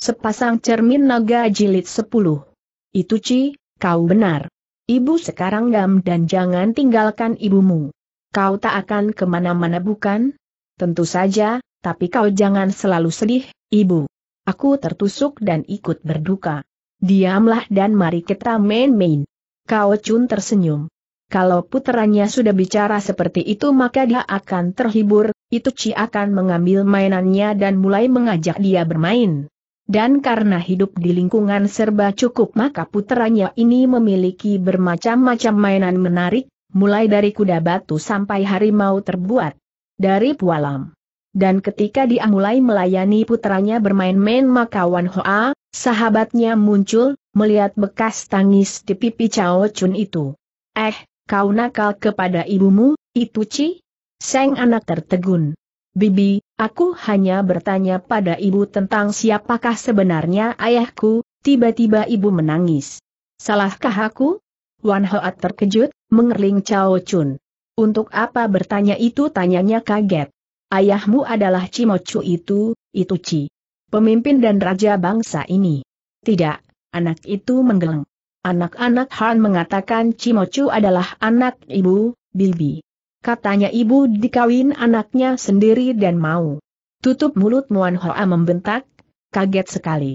Sepasang cermin naga jilid 10. Itu Ci, kau benar. Ibu sekarang gam dan jangan tinggalkan ibumu. Kau tak akan kemana-mana bukan? Tentu saja, tapi kau jangan selalu sedih, ibu. Aku tertusuk dan ikut berduka. Diamlah dan mari kita main-main. Kau cun tersenyum. Kalau puterannya sudah bicara seperti itu maka dia akan terhibur, itu Ci akan mengambil mainannya dan mulai mengajak dia bermain dan karena hidup di lingkungan serba cukup maka putranya ini memiliki bermacam-macam mainan menarik, mulai dari kuda batu sampai harimau terbuat dari pualam. Dan ketika dia mulai melayani putranya bermain-main maka Wan Hoa, sahabatnya muncul, melihat bekas tangis di pipi Chao Chun itu. Eh, kau nakal kepada ibumu, itu Ci? Seng anak tertegun. Bibi, Aku hanya bertanya pada ibu tentang siapakah sebenarnya ayahku, tiba-tiba ibu menangis. Salahkah aku? Wan Hoat terkejut, mengerling Chao Chun. Untuk apa bertanya itu tanyanya kaget. Ayahmu adalah Chu itu, itu Ci. Pemimpin dan raja bangsa ini. Tidak, anak itu menggeleng. Anak-anak Han mengatakan Chu adalah anak ibu, Bilbi katanya ibu dikawin anaknya sendiri dan mau. Tutup mulut Muan Hoa membentak, kaget sekali.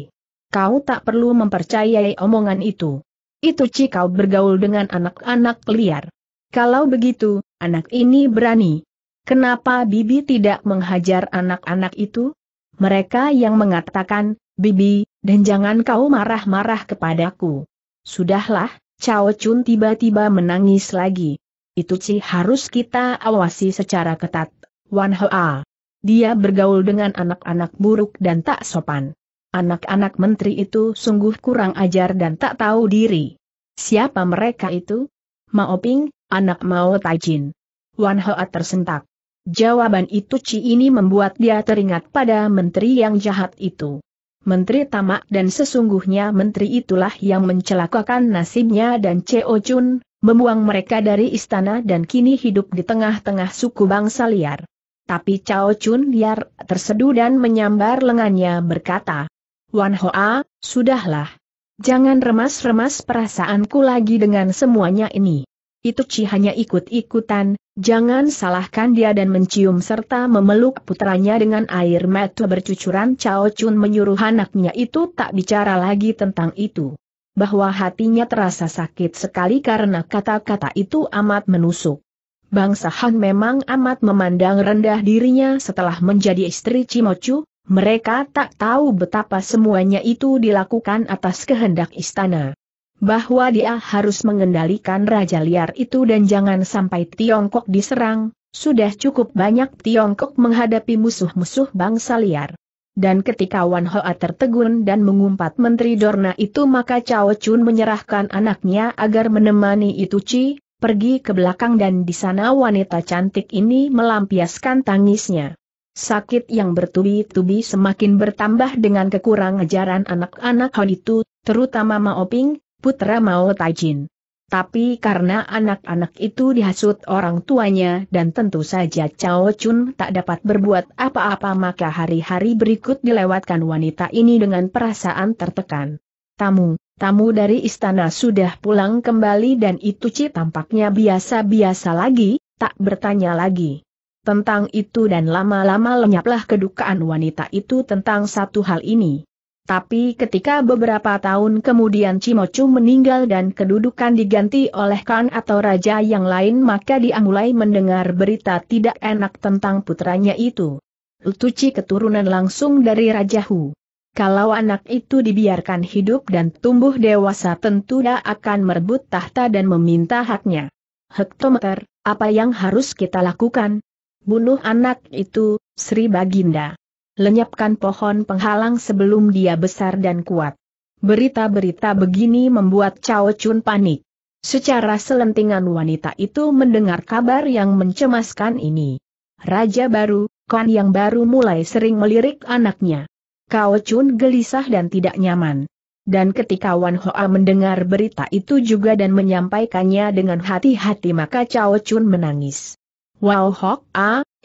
Kau tak perlu mempercayai omongan itu. Itu Ci bergaul dengan anak-anak liar. Kalau begitu, anak ini berani. Kenapa Bibi tidak menghajar anak-anak itu? Mereka yang mengatakan, Bibi, dan jangan kau marah-marah kepadaku. Sudahlah, Cao Chun tiba-tiba menangis lagi itu sih harus kita awasi secara ketat. Wan Hoa. Dia bergaul dengan anak-anak buruk dan tak sopan. Anak-anak menteri itu sungguh kurang ajar dan tak tahu diri. Siapa mereka itu? Mao Ping, anak Mao Taijin. Wan Hoa tersentak. Jawaban itu Ci ini membuat dia teringat pada menteri yang jahat itu. Menteri Tamak dan sesungguhnya menteri itulah yang mencelakakan nasibnya dan Ceo Chun, membuang mereka dari istana dan kini hidup di tengah-tengah suku bangsa liar. Tapi Cao Chun Liar terseduh dan menyambar lengannya berkata, Wan Hoa, sudahlah. Jangan remas-remas perasaanku lagi dengan semuanya ini. Itu Ci hanya ikut-ikutan, jangan salahkan dia dan mencium serta memeluk putranya dengan air mata bercucuran Cao Chun menyuruh anaknya itu tak bicara lagi tentang itu bahwa hatinya terasa sakit sekali karena kata-kata itu amat menusuk. Bangsa Han memang amat memandang rendah dirinya setelah menjadi istri Cimocu, mereka tak tahu betapa semuanya itu dilakukan atas kehendak istana. Bahwa dia harus mengendalikan raja liar itu dan jangan sampai Tiongkok diserang, sudah cukup banyak Tiongkok menghadapi musuh-musuh bangsa liar dan ketika Wan Hoa tertegun dan mengumpat Menteri Dorna itu maka Cao Chun menyerahkan anaknya agar menemani itu Chi pergi ke belakang dan di sana wanita cantik ini melampiaskan tangisnya. Sakit yang bertubi-tubi semakin bertambah dengan kekurangan ajaran anak-anak Hon itu, terutama Mao Ping, putra Mao Taijin. Tapi karena anak-anak itu dihasut orang tuanya dan tentu saja Cao Chun tak dapat berbuat apa-apa maka hari-hari berikut dilewatkan wanita ini dengan perasaan tertekan. Tamu, tamu dari istana sudah pulang kembali dan itu Ci tampaknya biasa-biasa lagi, tak bertanya lagi. Tentang itu dan lama-lama lenyaplah kedukaan wanita itu tentang satu hal ini. Tapi ketika beberapa tahun kemudian Cimocu meninggal dan kedudukan diganti oleh Khan atau raja yang lain maka dia mulai mendengar berita tidak enak tentang putranya itu. Lutuci keturunan langsung dari Raja Hu. Kalau anak itu dibiarkan hidup dan tumbuh dewasa tentu dia akan merebut tahta dan meminta haknya. Hektometer, apa yang harus kita lakukan? Bunuh anak itu, Sri Baginda lenyapkan pohon penghalang sebelum dia besar dan kuat. Berita-berita begini membuat Cao Chun panik. Secara selentingan wanita itu mendengar kabar yang mencemaskan ini. Raja baru, Kan yang baru mulai sering melirik anaknya. Cao Chun gelisah dan tidak nyaman. Dan ketika Wan Hoa mendengar berita itu juga dan menyampaikannya dengan hati-hati maka Cao Chun menangis. Wow Hok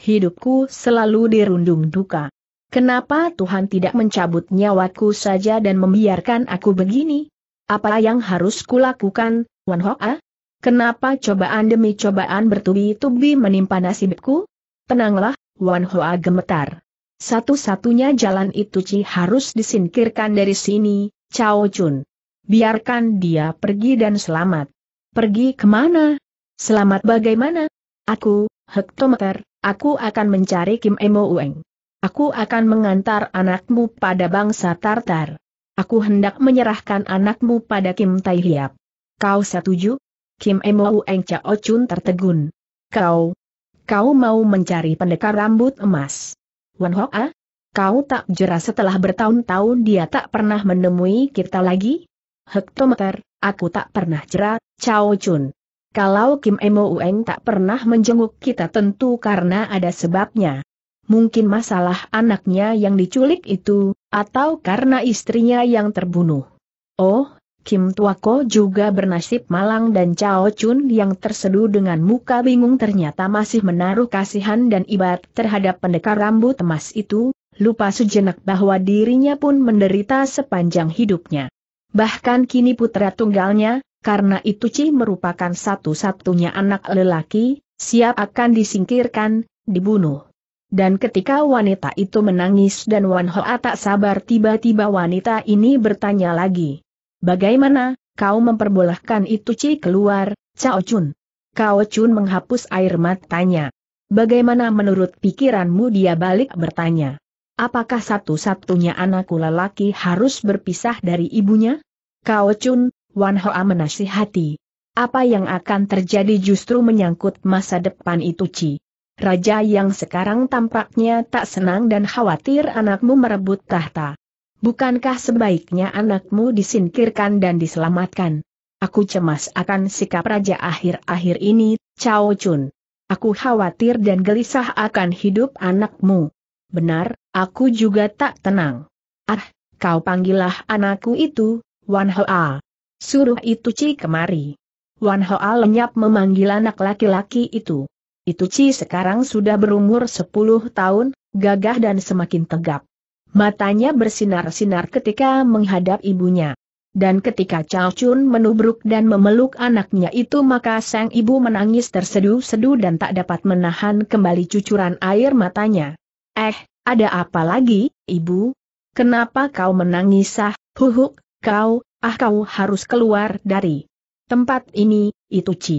hidupku selalu dirundung duka. Kenapa Tuhan tidak mencabut nyawaku saja dan membiarkan aku begini? Apa yang harus kulakukan, Wan Hoa? Kenapa cobaan demi cobaan bertubi-tubi menimpa nasibku? Tenanglah, Wan Hoa gemetar. Satu-satunya jalan itu Ci harus disingkirkan dari sini, Cao Chun. Biarkan dia pergi dan selamat. Pergi kemana? Selamat bagaimana? Aku, hektometer, aku akan mencari Kim Emo Ueng. Aku akan mengantar anakmu pada bangsa Tartar. Aku hendak menyerahkan anakmu pada Kim Tai Hiap. Kau setuju? Kim Emou Eng Chao Chun tertegun. Kau, kau mau mencari pendekar rambut emas. Wan Ho A? Kau tak jera setelah bertahun-tahun dia tak pernah menemui kita lagi? Hektometer, aku tak pernah jera, Chao Chun. Kalau Kim Emou Eng tak pernah menjenguk kita tentu karena ada sebabnya mungkin masalah anaknya yang diculik itu, atau karena istrinya yang terbunuh. Oh, Kim Ko juga bernasib malang dan Chao Chun yang terseduh dengan muka bingung ternyata masih menaruh kasihan dan ibat terhadap pendekar rambut emas itu, lupa sejenak bahwa dirinya pun menderita sepanjang hidupnya. Bahkan kini putra tunggalnya, karena itu Ci merupakan satu-satunya anak lelaki, siap akan disingkirkan, dibunuh. Dan ketika wanita itu menangis dan Wan Hoa tak sabar tiba-tiba wanita ini bertanya lagi. Bagaimana, kau memperbolehkan itu Ci keluar, Cao Chun? Cao Chun menghapus air matanya. Bagaimana menurut pikiranmu dia balik bertanya. Apakah satu-satunya anakku lelaki harus berpisah dari ibunya? Cao Chun, Wan Hoa menasihati. Apa yang akan terjadi justru menyangkut masa depan itu Ci raja yang sekarang tampaknya tak senang dan khawatir anakmu merebut tahta. Bukankah sebaiknya anakmu disingkirkan dan diselamatkan? Aku cemas akan sikap raja akhir-akhir ini, Chao Chun. Aku khawatir dan gelisah akan hidup anakmu. Benar, aku juga tak tenang. Ah, kau panggillah anakku itu, Wan Hoa. Suruh itu Ci kemari. Wan Hoa lenyap memanggil anak laki-laki itu. Itu ci sekarang sudah berumur 10 tahun, gagah dan semakin tegap. Matanya bersinar-sinar ketika menghadap ibunya. Dan ketika Chao Chun menubruk dan memeluk anaknya itu maka sang ibu menangis terseduh-seduh dan tak dapat menahan kembali cucuran air matanya. Eh, ada apa lagi, ibu? Kenapa kau menangis sah, huhuk, kau, ah kau harus keluar dari tempat ini, itu Ci.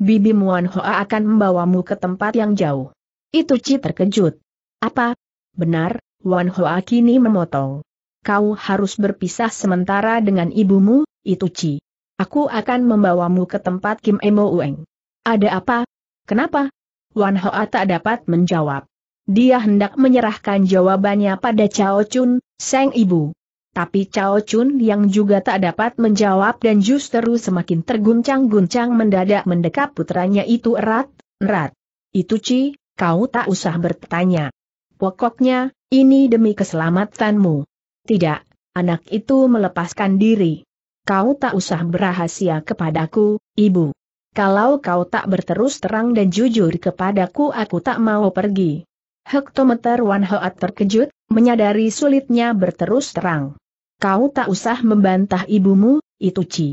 Bibi Muan Hoa akan membawamu ke tempat yang jauh. Itu Ci terkejut. Apa? Benar, Wan Hoa kini memotong. Kau harus berpisah sementara dengan ibumu, itu Ci. Aku akan membawamu ke tempat Kim Emo Ueng. Ada apa? Kenapa? Wan Hoa tak dapat menjawab. Dia hendak menyerahkan jawabannya pada Cao Chun, Seng ibu. Tapi Cao Chun yang juga tak dapat menjawab dan justru semakin terguncang-guncang mendadak mendekap putranya itu erat, erat. Itu Ci, kau tak usah bertanya. Pokoknya, ini demi keselamatanmu. Tidak, anak itu melepaskan diri. Kau tak usah berahasia kepadaku, ibu. Kalau kau tak berterus terang dan jujur kepadaku aku tak mau pergi. Hektometer Wan Hoat terkejut, menyadari sulitnya berterus terang. Kau tak usah membantah ibumu, itu Ci.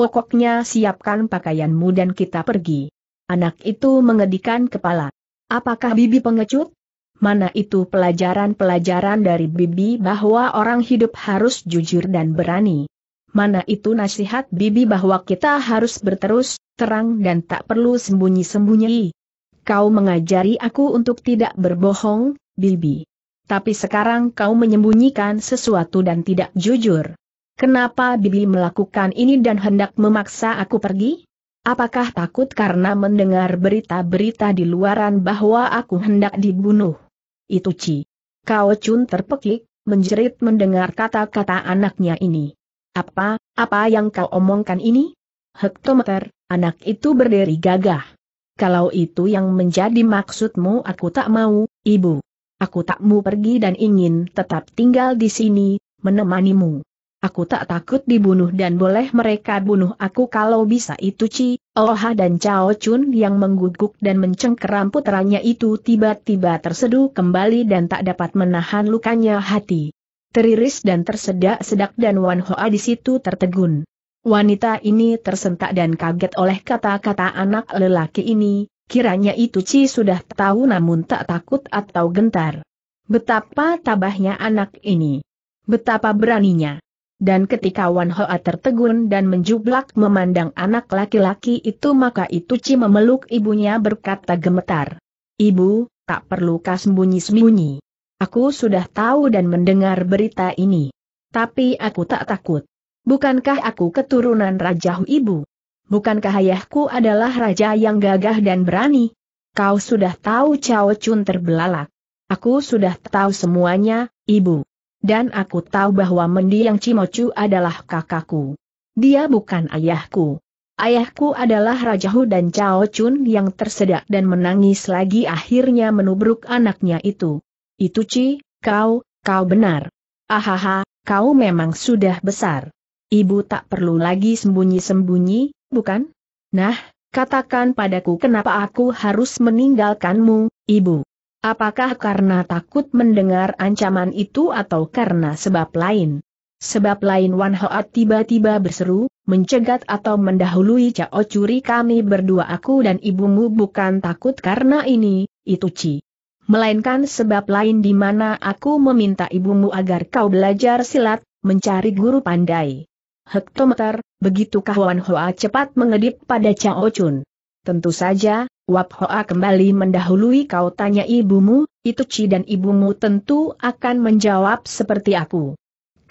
Pokoknya siapkan pakaianmu dan kita pergi. Anak itu mengedikan kepala. Apakah bibi pengecut? Mana itu pelajaran-pelajaran dari bibi bahwa orang hidup harus jujur dan berani. Mana itu nasihat bibi bahwa kita harus berterus, terang dan tak perlu sembunyi-sembunyi. Kau mengajari aku untuk tidak berbohong, bibi tapi sekarang kau menyembunyikan sesuatu dan tidak jujur. Kenapa Bibi melakukan ini dan hendak memaksa aku pergi? Apakah takut karena mendengar berita-berita di luaran bahwa aku hendak dibunuh? Itu Ci. Kau Cun terpekik, menjerit mendengar kata-kata anaknya ini. Apa, apa yang kau omongkan ini? Hektometer, anak itu berdiri gagah. Kalau itu yang menjadi maksudmu aku tak mau, ibu. Aku tak mau pergi dan ingin tetap tinggal di sini, menemanimu. Aku tak takut dibunuh dan boleh mereka bunuh aku kalau bisa itu Ci, Oha dan Chao Chun yang mengguguk dan mencengkeram putranya itu tiba-tiba terseduh kembali dan tak dapat menahan lukanya hati. Teriris dan tersedak-sedak dan Wan Hoa di situ tertegun. Wanita ini tersentak dan kaget oleh kata-kata anak lelaki ini, Kiranya itu Ci sudah tahu namun tak takut atau gentar. Betapa tabahnya anak ini. Betapa beraninya. Dan ketika Wan Hoa tertegun dan menjublak memandang anak laki-laki itu maka itu Ci memeluk ibunya berkata gemetar. Ibu, tak perlu sembunyi-sembunyi. Aku sudah tahu dan mendengar berita ini. Tapi aku tak takut. Bukankah aku keturunan Raja Ibu? bukankah ayahku adalah raja yang gagah dan berani? Kau sudah tahu Cao Chun terbelalak. Aku sudah tahu semuanya, ibu. Dan aku tahu bahwa mendiang Cimocu adalah kakakku. Dia bukan ayahku. Ayahku adalah Raja Hu dan Cao Chun yang tersedak dan menangis lagi akhirnya menubruk anaknya itu. Itu Ci, kau, kau benar. Ahaha, kau memang sudah besar. Ibu tak perlu lagi sembunyi-sembunyi, bukan? Nah, katakan padaku kenapa aku harus meninggalkanmu, ibu. Apakah karena takut mendengar ancaman itu atau karena sebab lain? Sebab lain Wan Hoat tiba-tiba berseru, mencegat atau mendahului Cao Curi kami berdua aku dan ibumu bukan takut karena ini, itu Ci. Melainkan sebab lain di mana aku meminta ibumu agar kau belajar silat, mencari guru pandai hektometer, begitu Wan Hoa cepat mengedip pada Chao Chun. Tentu saja, Wap Hoa kembali mendahului kau tanya ibumu, itu Ci dan ibumu tentu akan menjawab seperti aku.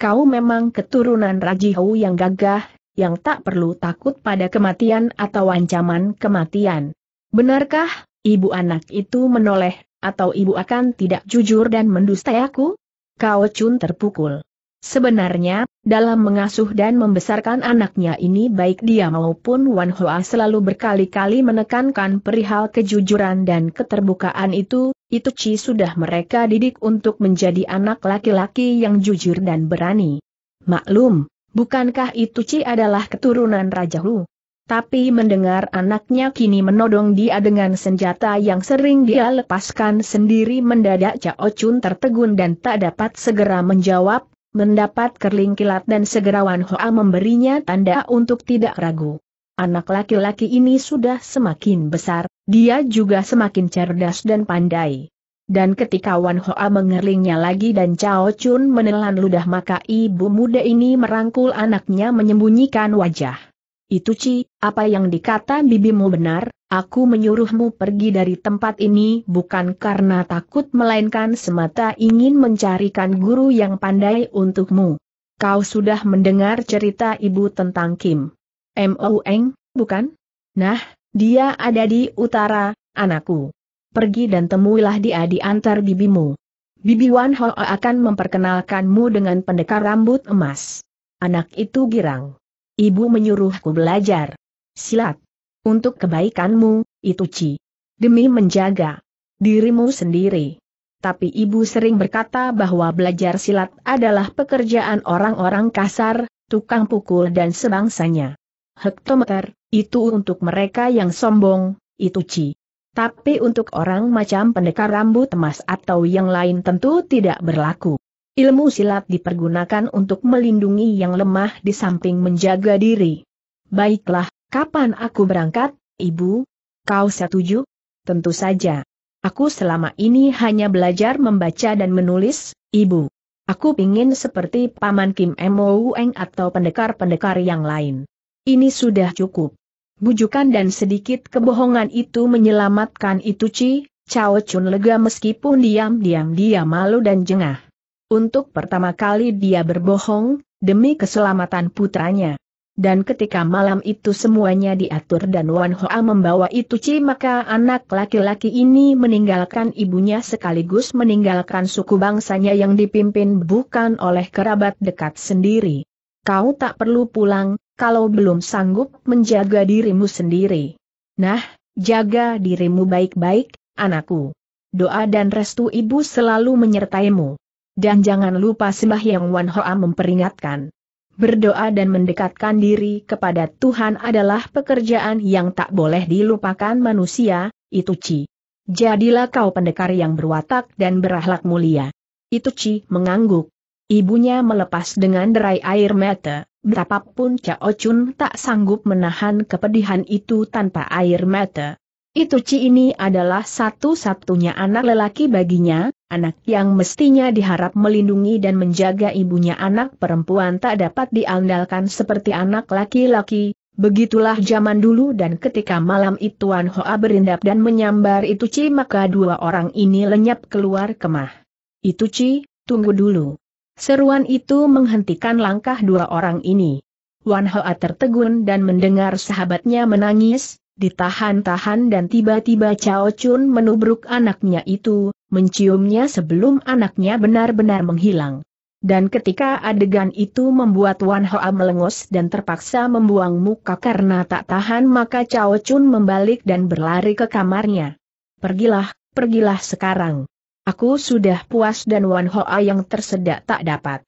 Kau memang keturunan Raji yang gagah, yang tak perlu takut pada kematian atau ancaman kematian. Benarkah, ibu anak itu menoleh, atau ibu akan tidak jujur dan mendustai aku? Kau Chun terpukul. Sebenarnya, dalam mengasuh dan membesarkan anaknya ini baik dia maupun Wan Hoa selalu berkali-kali menekankan perihal kejujuran dan keterbukaan itu, itu Ci sudah mereka didik untuk menjadi anak laki-laki yang jujur dan berani. Maklum, bukankah itu Ci adalah keturunan Raja Hu? Tapi mendengar anaknya kini menodong dia dengan senjata yang sering dia lepaskan sendiri mendadak Cao Chun tertegun dan tak dapat segera menjawab, mendapat kerling kilat dan segera Wan Hoa memberinya tanda untuk tidak ragu. Anak laki-laki ini sudah semakin besar, dia juga semakin cerdas dan pandai. Dan ketika Wan Hoa mengerlingnya lagi dan Chao Chun menelan ludah maka ibu muda ini merangkul anaknya menyembunyikan wajah. Itu Ci, apa yang dikata bibimu benar, aku menyuruhmu pergi dari tempat ini bukan karena takut melainkan semata ingin mencarikan guru yang pandai untukmu. Kau sudah mendengar cerita ibu tentang Kim. M.O. bukan? Nah, dia ada di utara, anakku. Pergi dan temuilah dia di antar bibimu. Bibi Wan Ho akan memperkenalkanmu dengan pendekar rambut emas. Anak itu girang. Ibu menyuruhku belajar. Silat. Untuk kebaikanmu, itu Ci. Demi menjaga dirimu sendiri. Tapi ibu sering berkata bahwa belajar silat adalah pekerjaan orang-orang kasar, tukang pukul dan sebangsanya. Hektometer, itu untuk mereka yang sombong, itu Ci. Tapi untuk orang macam pendekar rambut emas atau yang lain tentu tidak berlaku. Ilmu silat dipergunakan untuk melindungi yang lemah di samping menjaga diri. Baiklah, kapan aku berangkat, Ibu? Kau setuju? Tentu saja. Aku selama ini hanya belajar membaca dan menulis, Ibu. Aku ingin seperti Paman Kim Eng atau pendekar-pendekar yang lain. Ini sudah cukup. Bujukan dan sedikit kebohongan itu menyelamatkan itu, ci. Chao Chun lega meskipun diam-diam dia malu dan jengah. Untuk pertama kali dia berbohong, demi keselamatan putranya. Dan ketika malam itu semuanya diatur dan Wan Hoa membawa itu Ci maka anak laki-laki ini meninggalkan ibunya sekaligus meninggalkan suku bangsanya yang dipimpin bukan oleh kerabat dekat sendiri. Kau tak perlu pulang, kalau belum sanggup menjaga dirimu sendiri. Nah, jaga dirimu baik-baik, anakku. Doa dan restu ibu selalu menyertaimu. Dan jangan lupa sembah yang Wan Hoa memperingatkan. Berdoa dan mendekatkan diri kepada Tuhan adalah pekerjaan yang tak boleh dilupakan manusia, itu Ci. Jadilah kau pendekar yang berwatak dan berahlak mulia. Itu Ci mengangguk. Ibunya melepas dengan derai air mata, betapapun Cao Chun tak sanggup menahan kepedihan itu tanpa air mata. Itu Ci ini adalah satu-satunya anak lelaki baginya, anak yang mestinya diharap melindungi dan menjaga ibunya anak perempuan tak dapat diandalkan seperti anak laki-laki, Begitulah zaman dulu dan ketika malam itu Wan Hoa berindap dan menyambar itu maka dua orang ini lenyap keluar kemah. Itu Ci, tunggu dulu. Seruan itu menghentikan langkah dua orang ini. Wan Hoa tertegun dan mendengar sahabatnya menangis, ditahan-tahan dan tiba-tiba Cao Chun menubruk anaknya itu, menciumnya sebelum anaknya benar-benar menghilang. Dan ketika adegan itu membuat Wan Hoa melengos dan terpaksa membuang muka karena tak tahan maka Cao Chun membalik dan berlari ke kamarnya. Pergilah, pergilah sekarang. Aku sudah puas dan Wan Hoa yang tersedak tak dapat.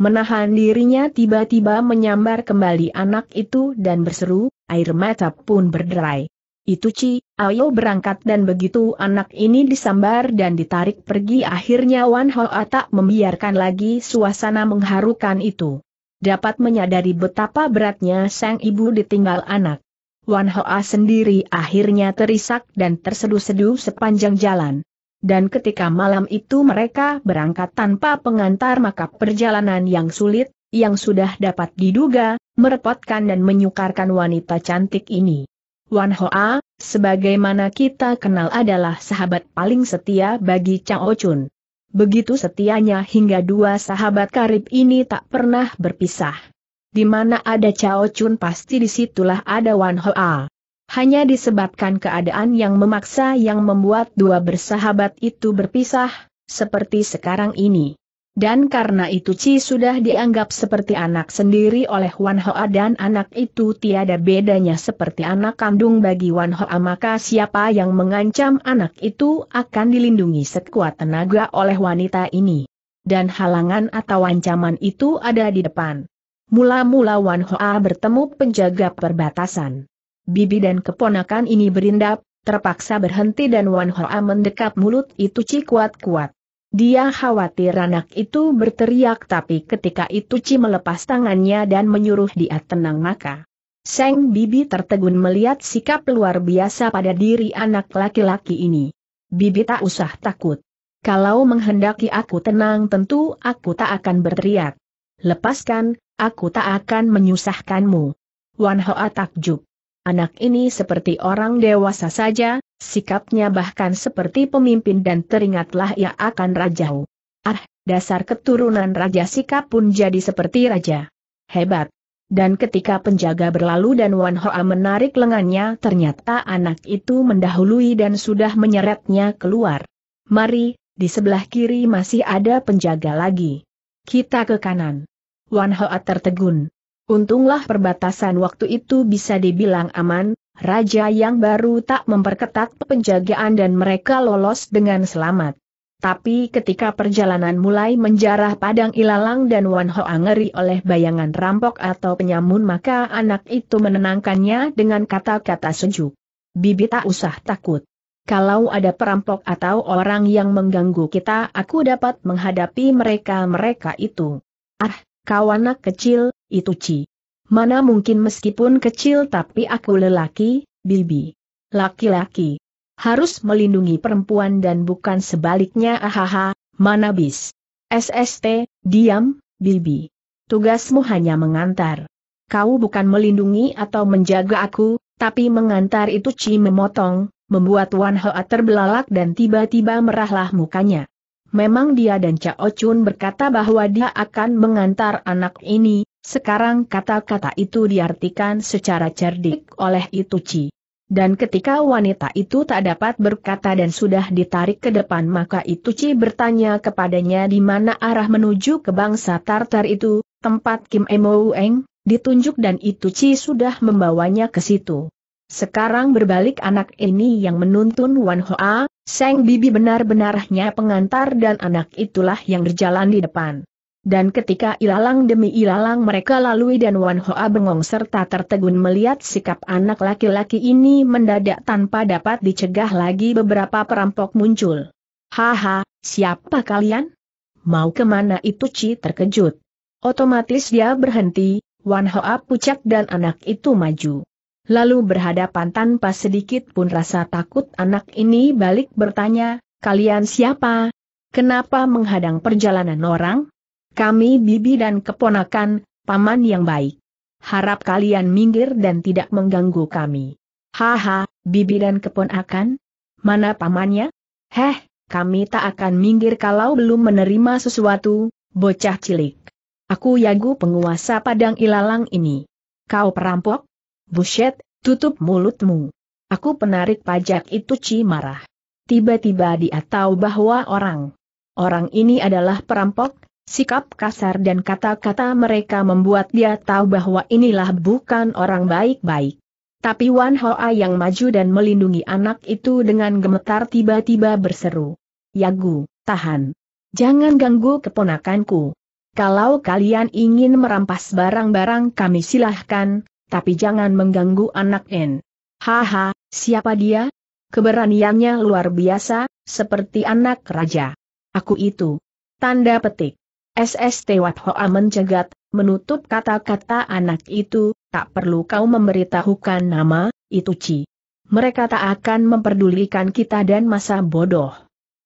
Menahan dirinya tiba-tiba menyambar kembali anak itu dan berseru, air mata pun berderai. Itu Ci, ayo berangkat dan begitu anak ini disambar dan ditarik pergi akhirnya Wan Hoa tak membiarkan lagi suasana mengharukan itu. Dapat menyadari betapa beratnya sang ibu ditinggal anak. Wan Hoa sendiri akhirnya terisak dan terseduh-seduh sepanjang jalan. Dan ketika malam itu mereka berangkat tanpa pengantar maka perjalanan yang sulit, yang sudah dapat diduga, merepotkan dan menyukarkan wanita cantik ini. Wan Hoa, sebagaimana kita kenal adalah sahabat paling setia bagi Chao Chun. Begitu setianya hingga dua sahabat karib ini tak pernah berpisah. Di mana ada Chao Chun pasti disitulah ada Wan Hoa. Hanya disebabkan keadaan yang memaksa yang membuat dua bersahabat itu berpisah, seperti sekarang ini. Dan karena itu Ci sudah dianggap seperti anak sendiri oleh Wan Hoa dan anak itu tiada bedanya seperti anak kandung bagi Wan Hoa maka siapa yang mengancam anak itu akan dilindungi sekuat tenaga oleh wanita ini. Dan halangan atau ancaman itu ada di depan. Mula-mula Wan Hoa bertemu penjaga perbatasan. Bibi dan keponakan ini berindap, terpaksa berhenti dan Wan Hoa mendekap mulut itu Ci kuat-kuat. Dia khawatir anak itu berteriak tapi ketika itu Ci melepas tangannya dan menyuruh dia tenang maka. Seng Bibi tertegun melihat sikap luar biasa pada diri anak laki-laki ini. Bibi tak usah takut. Kalau menghendaki aku tenang tentu aku tak akan berteriak. Lepaskan, aku tak akan menyusahkanmu. Wan Hoa takjub. Anak ini seperti orang dewasa saja, sikapnya bahkan seperti pemimpin dan teringatlah ia akan rajau. Ah, dasar keturunan raja sikap pun jadi seperti raja. Hebat. Dan ketika penjaga berlalu dan Wan Hoa menarik lengannya ternyata anak itu mendahului dan sudah menyeretnya keluar. Mari, di sebelah kiri masih ada penjaga lagi. Kita ke kanan. Wan Hoa tertegun. Untunglah perbatasan waktu itu bisa dibilang aman, raja yang baru tak memperketat penjagaan dan mereka lolos dengan selamat. Tapi ketika perjalanan mulai menjarah Padang Ilalang dan Wan Ho ngeri oleh bayangan rampok atau penyamun maka anak itu menenangkannya dengan kata-kata sejuk. Bibi tak usah takut. Kalau ada perampok atau orang yang mengganggu kita aku dapat menghadapi mereka-mereka itu. Ah, kau anak kecil, itu Ci. Mana mungkin meskipun kecil tapi aku lelaki, Bibi. Laki-laki. Harus melindungi perempuan dan bukan sebaliknya ahaha, mana bis. SST, diam, Bibi. Tugasmu hanya mengantar. Kau bukan melindungi atau menjaga aku, tapi mengantar itu Ci memotong, membuat Wan Hoa terbelalak dan tiba-tiba merahlah mukanya. Memang dia dan Cao Chun berkata bahwa dia akan mengantar anak ini, sekarang kata-kata itu diartikan secara cerdik oleh Ituci. Dan ketika wanita itu tak dapat berkata dan sudah ditarik ke depan maka Ituci bertanya kepadanya di mana arah menuju ke bangsa Tartar itu, tempat Kim Emo Eng, ditunjuk dan Ituci sudah membawanya ke situ. Sekarang berbalik anak ini yang menuntun Wan Hoa, Seng Bibi benar-benarnya pengantar dan anak itulah yang berjalan di depan. Dan ketika ilalang demi ilalang mereka lalui dan Wan Hoa bengong serta tertegun melihat sikap anak laki-laki ini mendadak tanpa dapat dicegah lagi beberapa perampok muncul. Haha, siapa kalian? Mau kemana itu Ci terkejut. Otomatis dia berhenti, Wan Hoa pucat dan anak itu maju lalu berhadapan tanpa sedikit pun rasa takut anak ini balik bertanya, kalian siapa? Kenapa menghadang perjalanan orang? Kami bibi dan keponakan, paman yang baik. Harap kalian minggir dan tidak mengganggu kami. Haha, bibi dan keponakan? Mana pamannya? Heh, kami tak akan minggir kalau belum menerima sesuatu, bocah cilik. Aku Yagu penguasa Padang Ilalang ini. Kau perampok? Buset, tutup mulutmu. Aku penarik pajak itu Ci marah. Tiba-tiba dia tahu bahwa orang. Orang ini adalah perampok, sikap kasar dan kata-kata mereka membuat dia tahu bahwa inilah bukan orang baik-baik. Tapi Wan Hoa yang maju dan melindungi anak itu dengan gemetar tiba-tiba berseru. Yagu, tahan. Jangan ganggu keponakanku. Kalau kalian ingin merampas barang-barang kami silahkan, tapi jangan mengganggu anak N. Haha, siapa dia? Keberaniannya luar biasa, seperti anak raja. Aku itu. Tanda petik. SST Wat Hoa mencegat, menutup kata-kata anak itu, tak perlu kau memberitahukan nama, itu Ci. Mereka tak akan memperdulikan kita dan masa bodoh.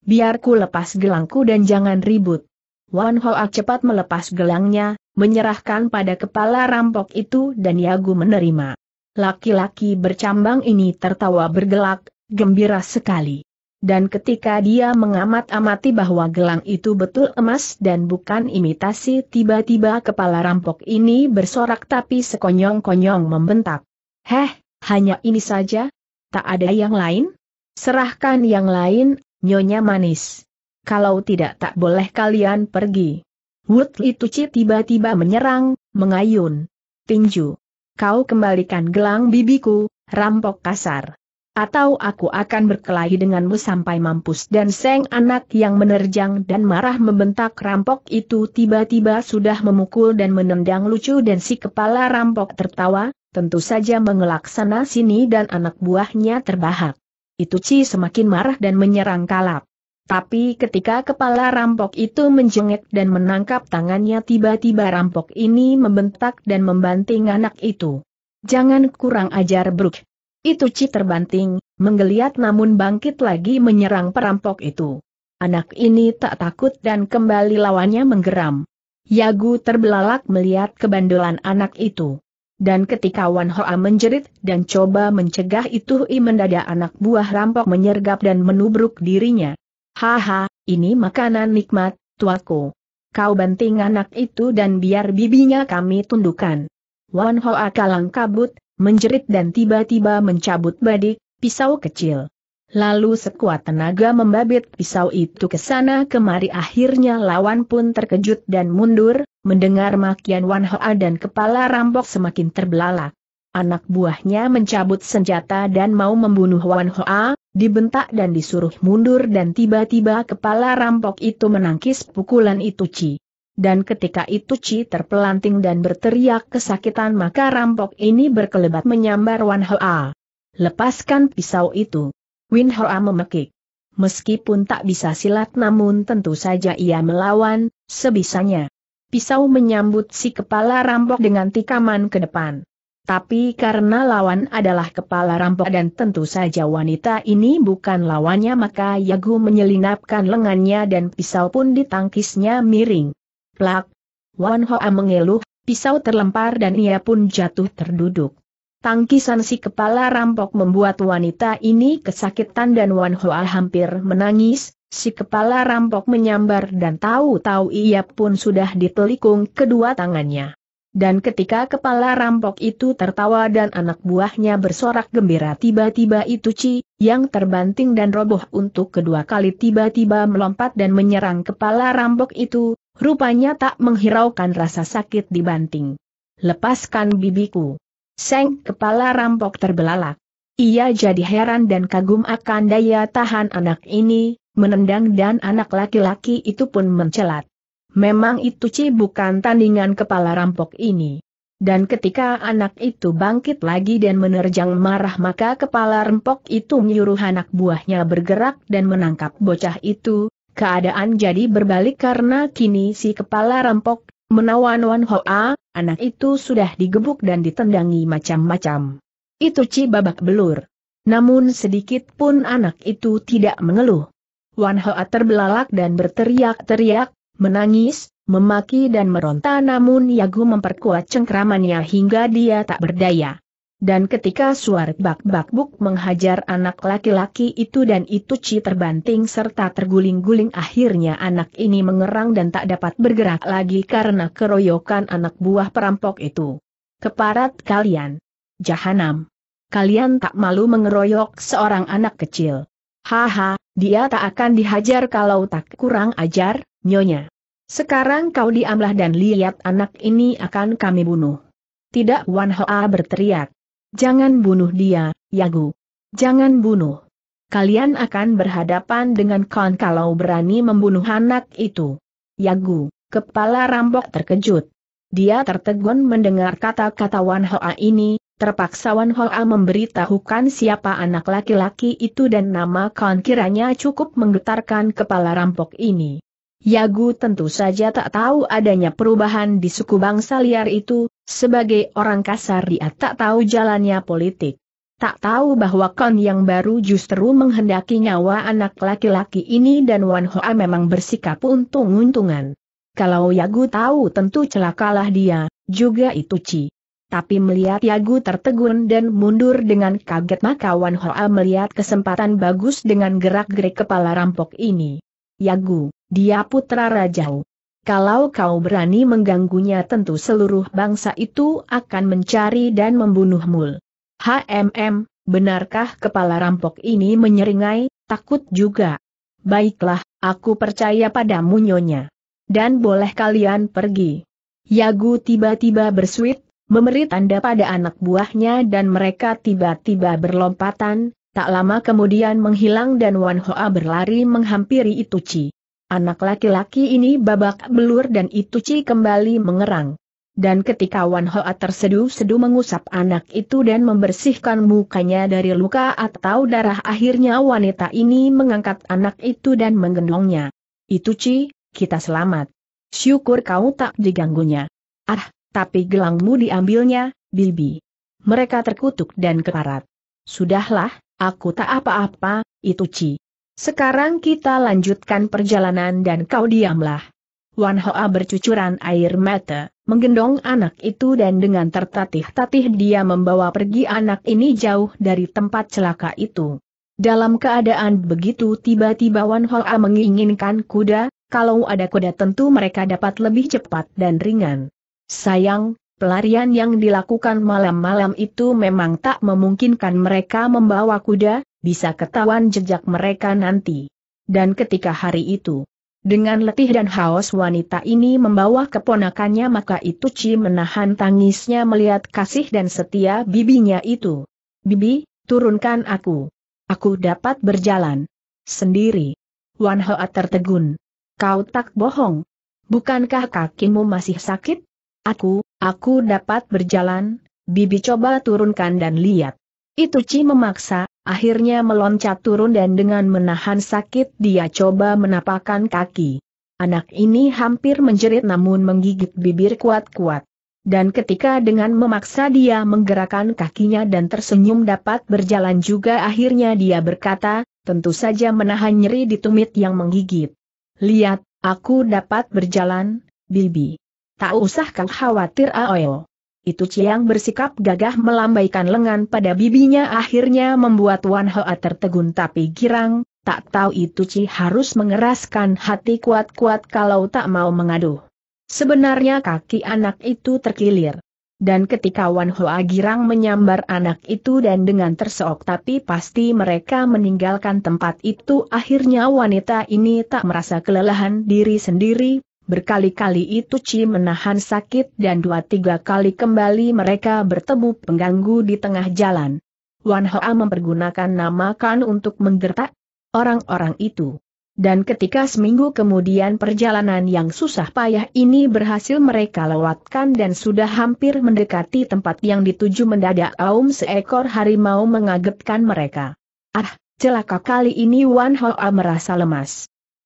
Biarku lepas gelangku dan jangan ribut. Wan Hoa cepat melepas gelangnya, menyerahkan pada kepala rampok itu dan Yagu menerima. Laki-laki bercambang ini tertawa bergelak, gembira sekali. Dan ketika dia mengamat-amati bahwa gelang itu betul emas dan bukan imitasi tiba-tiba kepala rampok ini bersorak tapi sekonyong-konyong membentak. Heh, hanya ini saja? Tak ada yang lain? Serahkan yang lain, Nyonya Manis. Kalau tidak tak boleh kalian pergi itu Ituci tiba-tiba menyerang, mengayun. Tinju. Kau kembalikan gelang bibiku, rampok kasar. Atau aku akan berkelahi denganmu sampai mampus dan seng anak yang menerjang dan marah membentak rampok itu tiba-tiba sudah memukul dan menendang lucu dan si kepala rampok tertawa, tentu saja mengelak sana sini dan anak buahnya terbahak. Itu Ci semakin marah dan menyerang kalap. Tapi ketika kepala rampok itu menjengek dan menangkap tangannya tiba-tiba rampok ini membentak dan membanting anak itu. Jangan kurang ajar Brook. Itu Ci terbanting, menggeliat namun bangkit lagi menyerang perampok itu. Anak ini tak takut dan kembali lawannya menggeram. Yagu terbelalak melihat kebandelan anak itu. Dan ketika Wan Hoa menjerit dan coba mencegah itu I mendadak anak buah rampok menyergap dan menubruk dirinya. Haha, ini makanan nikmat, tuaku. Kau banting anak itu dan biar bibinya kami tundukkan. Wan Hoa kalang kabut, menjerit dan tiba-tiba mencabut badik, pisau kecil. Lalu sekuat tenaga membabit pisau itu ke sana kemari akhirnya lawan pun terkejut dan mundur, mendengar makian Wan Hoa dan kepala rampok semakin terbelalak. Anak buahnya mencabut senjata dan mau membunuh Wan Hoa, dibentak dan disuruh mundur dan tiba-tiba kepala rampok itu menangkis pukulan itu Ci. Dan ketika itu Ci terpelanting dan berteriak kesakitan maka rampok ini berkelebat menyambar Wan Hoa. Lepaskan pisau itu. Win Hoa memekik. Meskipun tak bisa silat namun tentu saja ia melawan, sebisanya. Pisau menyambut si kepala rampok dengan tikaman ke depan. Tapi karena lawan adalah kepala rampok dan tentu saja wanita ini bukan lawannya maka Yagu menyelinapkan lengannya dan pisau pun ditangkisnya miring. Plak! Wan Hoa mengeluh, pisau terlempar dan ia pun jatuh terduduk. Tangkisan si kepala rampok membuat wanita ini kesakitan dan Wan Hoa hampir menangis, si kepala rampok menyambar dan tahu-tahu ia pun sudah ditelikung kedua tangannya. Dan ketika kepala rampok itu tertawa dan anak buahnya bersorak gembira tiba-tiba itu Ci, yang terbanting dan roboh untuk kedua kali tiba-tiba melompat dan menyerang kepala rampok itu, rupanya tak menghiraukan rasa sakit dibanting. Lepaskan bibiku. Seng kepala rampok terbelalak. Ia jadi heran dan kagum akan daya tahan anak ini, menendang dan anak laki-laki itu pun mencelat. Memang itu Ci bukan tandingan kepala rampok ini. Dan ketika anak itu bangkit lagi dan menerjang marah maka kepala rampok itu menyuruh anak buahnya bergerak dan menangkap bocah itu, keadaan jadi berbalik karena kini si kepala rampok menawan Wan Hoa, anak itu sudah digebuk dan ditendangi macam-macam. Itu Ci babak belur. Namun sedikit pun anak itu tidak mengeluh. Wan Hoa terbelalak dan berteriak-teriak, menangis, memaki dan meronta namun Yagu memperkuat cengkramannya hingga dia tak berdaya. Dan ketika suar bak-bak-buk menghajar anak laki-laki itu dan itu Ci terbanting serta terguling-guling akhirnya anak ini mengerang dan tak dapat bergerak lagi karena keroyokan anak buah perampok itu. Keparat kalian! Jahanam! Kalian tak malu mengeroyok seorang anak kecil. Haha, dia tak akan dihajar kalau tak kurang ajar, nyonya. Sekarang kau diamlah dan lihat anak ini akan kami bunuh. Tidak Wan Hoa berteriak. Jangan bunuh dia, Yagu. Jangan bunuh. Kalian akan berhadapan dengan kawan kalau berani membunuh anak itu. Yagu, kepala rampok terkejut. Dia tertegun mendengar kata-kata Wan Hoa ini, Terpaksa Wan Hoa memberitahukan siapa anak laki-laki itu dan nama Kan kiranya cukup menggetarkan kepala rampok ini. Yagu tentu saja tak tahu adanya perubahan di suku bangsa liar itu, sebagai orang kasar dia tak tahu jalannya politik. Tak tahu bahwa Kan yang baru justru menghendaki nyawa anak laki-laki ini dan Wan Hoa memang bersikap untung-untungan. Kalau Yagu tahu tentu celakalah dia, juga itu Ci. Tapi melihat Yagu tertegun dan mundur dengan kaget maka Wan Hoa melihat kesempatan bagus dengan gerak-gerik kepala rampok ini. Yagu, dia putra raja. Kalau kau berani mengganggunya tentu seluruh bangsa itu akan mencari dan membunuhmu. HMM, benarkah kepala rampok ini menyeringai, takut juga? Baiklah, aku percaya padamu nyonya. Dan boleh kalian pergi. Yagu tiba-tiba bersuit, memberi tanda pada anak buahnya dan mereka tiba-tiba berlompatan, tak lama kemudian menghilang dan Wan Hoa berlari menghampiri Ituci. Anak laki-laki ini babak belur dan Ituci kembali mengerang. Dan ketika Wan Hoa terseduh-seduh mengusap anak itu dan membersihkan mukanya dari luka atau darah akhirnya wanita ini mengangkat anak itu dan menggendongnya. Itu kita selamat. Syukur kau tak diganggunya. Ah, tapi gelangmu diambilnya, Bibi. Mereka terkutuk dan keparat. Sudahlah, aku tak apa-apa, itu Ci. Sekarang kita lanjutkan perjalanan dan kau diamlah. Wan Hoa bercucuran air mata, menggendong anak itu dan dengan tertatih-tatih dia membawa pergi anak ini jauh dari tempat celaka itu. Dalam keadaan begitu tiba-tiba Wan Hoa menginginkan kuda, kalau ada kuda tentu mereka dapat lebih cepat dan ringan. Sayang, pelarian yang dilakukan malam-malam itu memang tak memungkinkan mereka membawa kuda, bisa ketahuan jejak mereka nanti. Dan ketika hari itu, dengan letih dan haus wanita ini membawa keponakannya maka itu Ci menahan tangisnya melihat kasih dan setia bibinya itu. Bibi, turunkan aku. Aku dapat berjalan. Sendiri. Wan Hoa tertegun. Kau tak bohong. Bukankah kakimu masih sakit? Aku, aku dapat berjalan, Bibi coba turunkan dan lihat. Itu Ci memaksa, akhirnya meloncat turun dan dengan menahan sakit dia coba menapakkan kaki. Anak ini hampir menjerit namun menggigit bibir kuat-kuat. Dan ketika dengan memaksa dia menggerakkan kakinya dan tersenyum dapat berjalan juga akhirnya dia berkata, tentu saja menahan nyeri di tumit yang menggigit. Lihat, aku dapat berjalan, Bibi tak usah kang khawatir Aoyo. Itu Ciang bersikap gagah melambaikan lengan pada bibinya akhirnya membuat Wan Hoa tertegun tapi girang, tak tahu itu Ci harus mengeraskan hati kuat-kuat kalau tak mau mengadu. Sebenarnya kaki anak itu terkilir. Dan ketika Wan Hoa girang menyambar anak itu dan dengan terseok tapi pasti mereka meninggalkan tempat itu akhirnya wanita ini tak merasa kelelahan diri sendiri, Berkali-kali itu Ci menahan sakit dan dua-tiga kali kembali mereka bertemu pengganggu di tengah jalan. Wan Hoa mempergunakan nama Kan untuk menggertak orang-orang itu. Dan ketika seminggu kemudian perjalanan yang susah payah ini berhasil mereka lewatkan dan sudah hampir mendekati tempat yang dituju mendadak Aum seekor harimau mengagetkan mereka. Ah, celaka kali ini Wan Hoa merasa lemas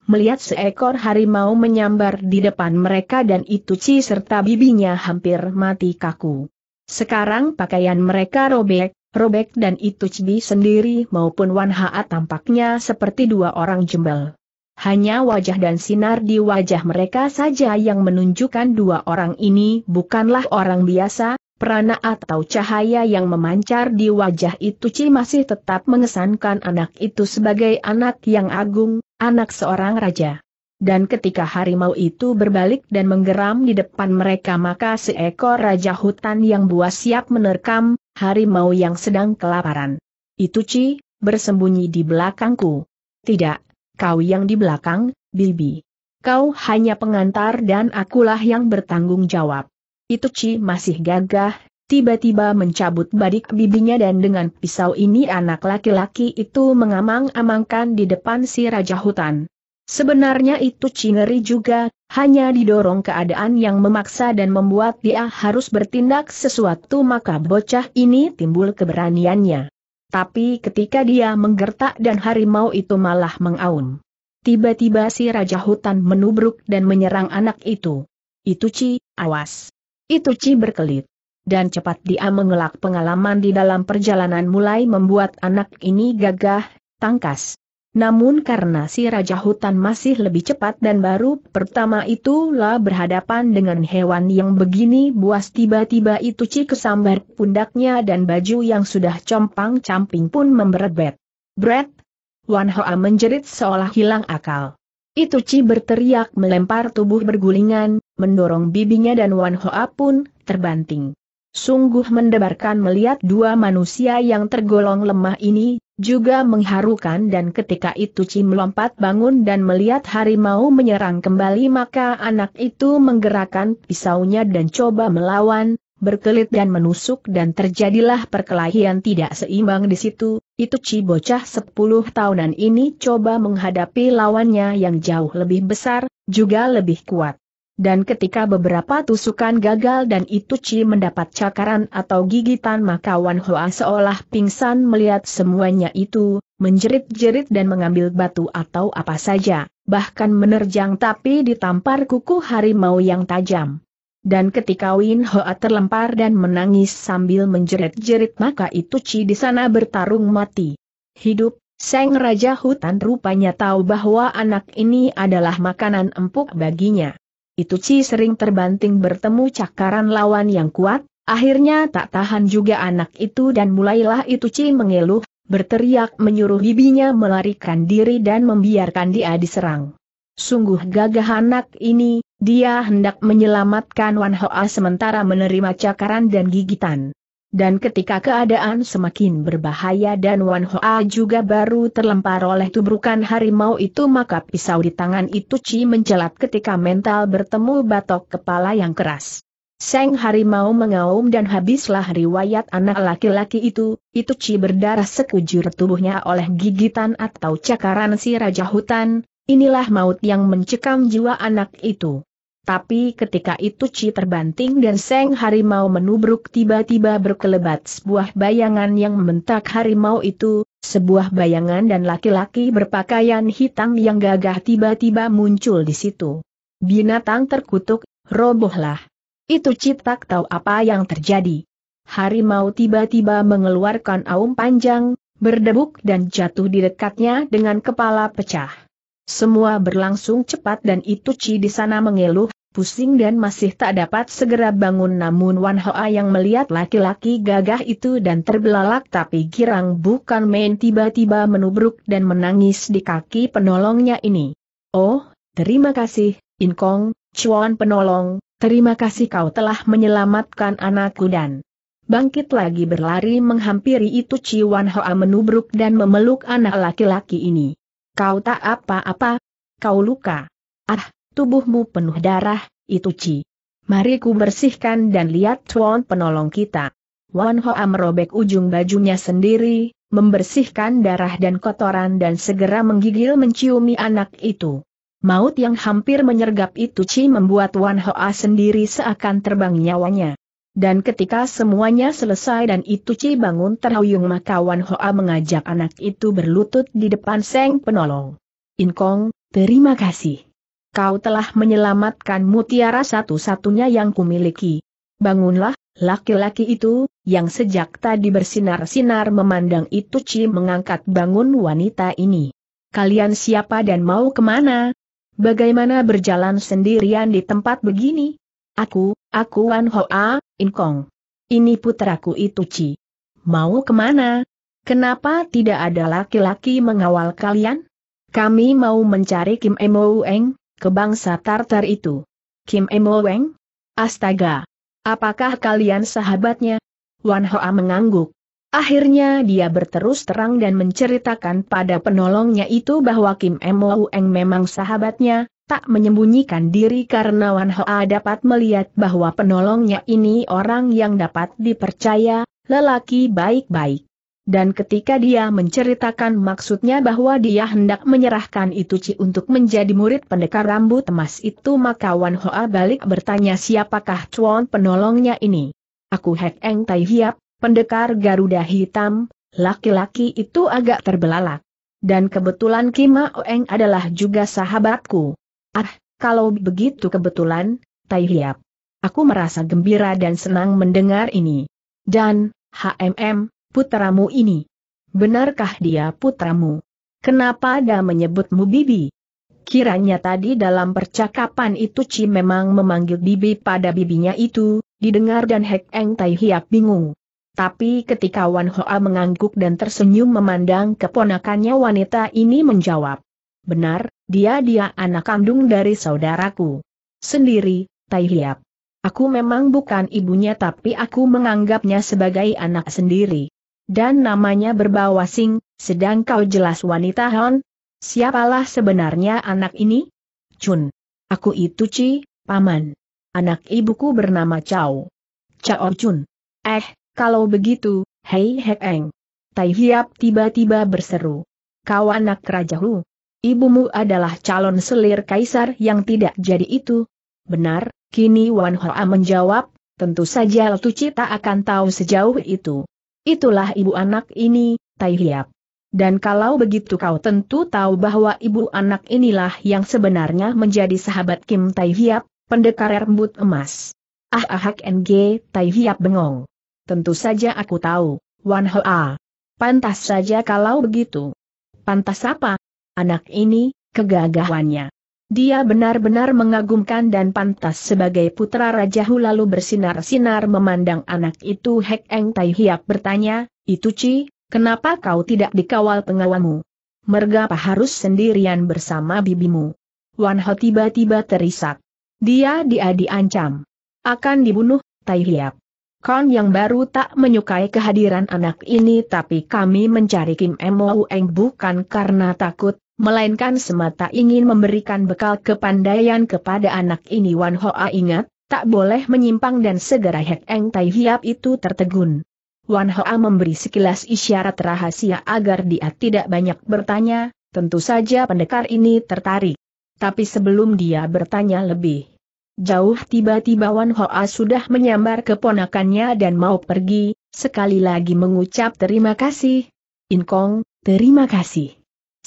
melihat seekor harimau menyambar di depan mereka dan itu Ci serta bibinya hampir mati kaku. Sekarang pakaian mereka robek, robek dan itu Ci sendiri maupun Wan Haat tampaknya seperti dua orang jembel. Hanya wajah dan sinar di wajah mereka saja yang menunjukkan dua orang ini bukanlah orang biasa, Perana atau cahaya yang memancar di wajah itu Ci masih tetap mengesankan anak itu sebagai anak yang agung, anak seorang raja. Dan ketika harimau itu berbalik dan menggeram di depan mereka maka seekor raja hutan yang buas siap menerkam, harimau yang sedang kelaparan. Itu Ci, bersembunyi di belakangku. Tidak, kau yang di belakang, Bibi. Kau hanya pengantar dan akulah yang bertanggung jawab. Itu Ituchi masih gagah, tiba-tiba mencabut badik bibinya dan dengan pisau ini anak laki-laki itu mengamang-amangkan di depan si Raja Hutan. Sebenarnya itu cingeri juga, hanya didorong keadaan yang memaksa dan membuat dia harus bertindak sesuatu maka bocah ini timbul keberaniannya. Tapi ketika dia menggertak dan harimau itu malah mengaun. Tiba-tiba si Raja Hutan menubruk dan menyerang anak itu. Itu Ci, awas. Itu Ci berkelit. Dan cepat dia mengelak pengalaman di dalam perjalanan mulai membuat anak ini gagah, tangkas. Namun karena si Raja Hutan masih lebih cepat dan baru pertama itulah berhadapan dengan hewan yang begini buas tiba-tiba itu Ci kesambar pundaknya dan baju yang sudah compang-camping pun memberebet. Bret! Wan Hoa menjerit seolah hilang akal. Itu Ci berteriak melempar tubuh bergulingan, mendorong bibinya dan Wan Hoa pun terbanting. Sungguh mendebarkan melihat dua manusia yang tergolong lemah ini, juga mengharukan dan ketika itu Ci melompat bangun dan melihat harimau menyerang kembali maka anak itu menggerakkan pisaunya dan coba melawan, berkelit dan menusuk dan terjadilah perkelahian tidak seimbang di situ, itu Ci bocah 10 tahunan ini coba menghadapi lawannya yang jauh lebih besar, juga lebih kuat. Dan ketika beberapa tusukan gagal dan itu Ci mendapat cakaran atau gigitan maka Wan Hoa seolah pingsan melihat semuanya itu, menjerit-jerit dan mengambil batu atau apa saja, bahkan menerjang tapi ditampar kuku harimau yang tajam. Dan ketika Win Hoa terlempar dan menangis sambil menjerit-jerit maka itu Ci di sana bertarung mati. Hidup, Seng Raja Hutan rupanya tahu bahwa anak ini adalah makanan empuk baginya. Itu Ci sering terbanting bertemu cakaran lawan yang kuat, akhirnya tak tahan juga anak itu dan mulailah itu Ci mengeluh, berteriak menyuruh bibinya melarikan diri dan membiarkan dia diserang. Sungguh gagah anak ini, dia hendak menyelamatkan Wan Hoa sementara menerima cakaran dan gigitan. Dan ketika keadaan semakin berbahaya dan Wan Hoa juga baru terlempar oleh tubrukan harimau itu maka pisau di tangan itu Ci mencelat ketika mental bertemu batok kepala yang keras. Seng harimau mengaum dan habislah riwayat anak laki-laki itu, itu Ci berdarah sekujur tubuhnya oleh gigitan atau cakaran si Raja Hutan, inilah maut yang mencekam jiwa anak itu. Tapi ketika itu Ci terbanting dan Seng Harimau menubruk tiba-tiba berkelebat sebuah bayangan yang membentak harimau itu, sebuah bayangan dan laki-laki berpakaian hitam yang gagah tiba-tiba muncul di situ. Binatang terkutuk, robohlah. Itu Ci tak tahu apa yang terjadi. Harimau tiba-tiba mengeluarkan aum panjang, berdebuk dan jatuh di dekatnya dengan kepala pecah. Semua berlangsung cepat dan itu Ci di sana mengeluh, pusing dan masih tak dapat segera bangun namun Wan Hoa yang melihat laki-laki gagah itu dan terbelalak tapi girang bukan main tiba-tiba menubruk dan menangis di kaki penolongnya ini. Oh, terima kasih, In Kong, Chuan penolong, terima kasih kau telah menyelamatkan anakku dan bangkit lagi berlari menghampiri itu Ciwan Hoa menubruk dan memeluk anak laki-laki ini. Kau tak apa-apa, kau luka. Ah, tubuhmu penuh darah, itu Ci. Mari ku bersihkan dan lihat Tuan penolong kita. Wan Hoa merobek ujung bajunya sendiri, membersihkan darah dan kotoran dan segera menggigil menciumi anak itu. Maut yang hampir menyergap itu Ci membuat Wan Hoa sendiri seakan terbang nyawanya. Dan ketika semuanya selesai dan itu Ci bangun terhuyung maka Wan Hoa mengajak anak itu berlutut di depan Seng penolong. Inkong, terima kasih kau telah menyelamatkan mutiara satu-satunya yang kumiliki. Bangunlah, laki-laki itu, yang sejak tadi bersinar-sinar memandang itu Ci mengangkat bangun wanita ini. Kalian siapa dan mau kemana? Bagaimana berjalan sendirian di tempat begini? Aku, aku Wan Hoa, Inkong. Ini putraku itu Ci. Mau kemana? Kenapa tidak ada laki-laki mengawal kalian? Kami mau mencari Kim Emo Eng, ke bangsa Tartar itu. Kim Emo Weng? Astaga! Apakah kalian sahabatnya? Wan Hoa mengangguk. Akhirnya dia berterus terang dan menceritakan pada penolongnya itu bahwa Kim Emo Weng memang sahabatnya, tak menyembunyikan diri karena Wan Hoa dapat melihat bahwa penolongnya ini orang yang dapat dipercaya, lelaki baik-baik dan ketika dia menceritakan maksudnya bahwa dia hendak menyerahkan itu Ci untuk menjadi murid pendekar rambut emas itu maka Wan Hoa balik bertanya siapakah Chuan penolongnya ini. Aku Hek Eng Tai Hiap, pendekar Garuda Hitam, laki-laki itu agak terbelalak. Dan kebetulan Kima Eng adalah juga sahabatku. Ah, kalau begitu kebetulan, Tai Hiap. Aku merasa gembira dan senang mendengar ini. Dan, HMM, Putramu ini. Benarkah dia putramu? Kenapa ada menyebutmu bibi? Kiranya tadi dalam percakapan itu Ci memang memanggil bibi pada bibinya itu, didengar dan Hek Eng Tai Hiap bingung. Tapi ketika Wan Hoa mengangguk dan tersenyum memandang keponakannya wanita ini menjawab. Benar, dia-dia anak kandung dari saudaraku. Sendiri, Tai Hiap. Aku memang bukan ibunya tapi aku menganggapnya sebagai anak sendiri dan namanya berbau asing, sedang kau jelas wanita Hon? Siapalah sebenarnya anak ini? Chun. Aku itu Ci, Paman. Anak ibuku bernama Chao. Chao Chun. Eh, kalau begitu, hei Hek Eng. Tai Hiap tiba-tiba berseru. Kau anak Raja Hu. Ibumu adalah calon selir kaisar yang tidak jadi itu. Benar, kini Wan Hoa menjawab, tentu saja ci tak akan tahu sejauh itu. Itulah ibu anak ini, Tai Hiap. Dan kalau begitu kau tentu tahu bahwa ibu anak inilah yang sebenarnya menjadi sahabat Kim Tai Hiap, pendekar rambut emas. Ah ahak ah, NG, Tai Hiap bengong. Tentu saja aku tahu, Wan Hoa. Pantas saja kalau begitu. Pantas apa? Anak ini, kegagahannya. Dia benar-benar mengagumkan dan pantas sebagai putra Raja Hu lalu bersinar-sinar memandang anak itu Hek Eng Tai Hiap bertanya, itu Ci, kenapa kau tidak dikawal pengawalmu? Mergapa harus sendirian bersama bibimu. Wan Ho tiba-tiba terisak. Dia dia diancam. Akan dibunuh, Tai Hiap. Kon yang baru tak menyukai kehadiran anak ini tapi kami mencari Kim Mo Eng bukan karena takut, melainkan semata ingin memberikan bekal kepandaian kepada anak ini Wan Hoa ingat, tak boleh menyimpang dan segera Hek Eng Tai Hiap itu tertegun. Wan Hoa memberi sekilas isyarat rahasia agar dia tidak banyak bertanya, tentu saja pendekar ini tertarik. Tapi sebelum dia bertanya lebih jauh tiba-tiba Wan Hoa sudah menyambar keponakannya dan mau pergi, sekali lagi mengucap terima kasih. Inkong, terima kasih.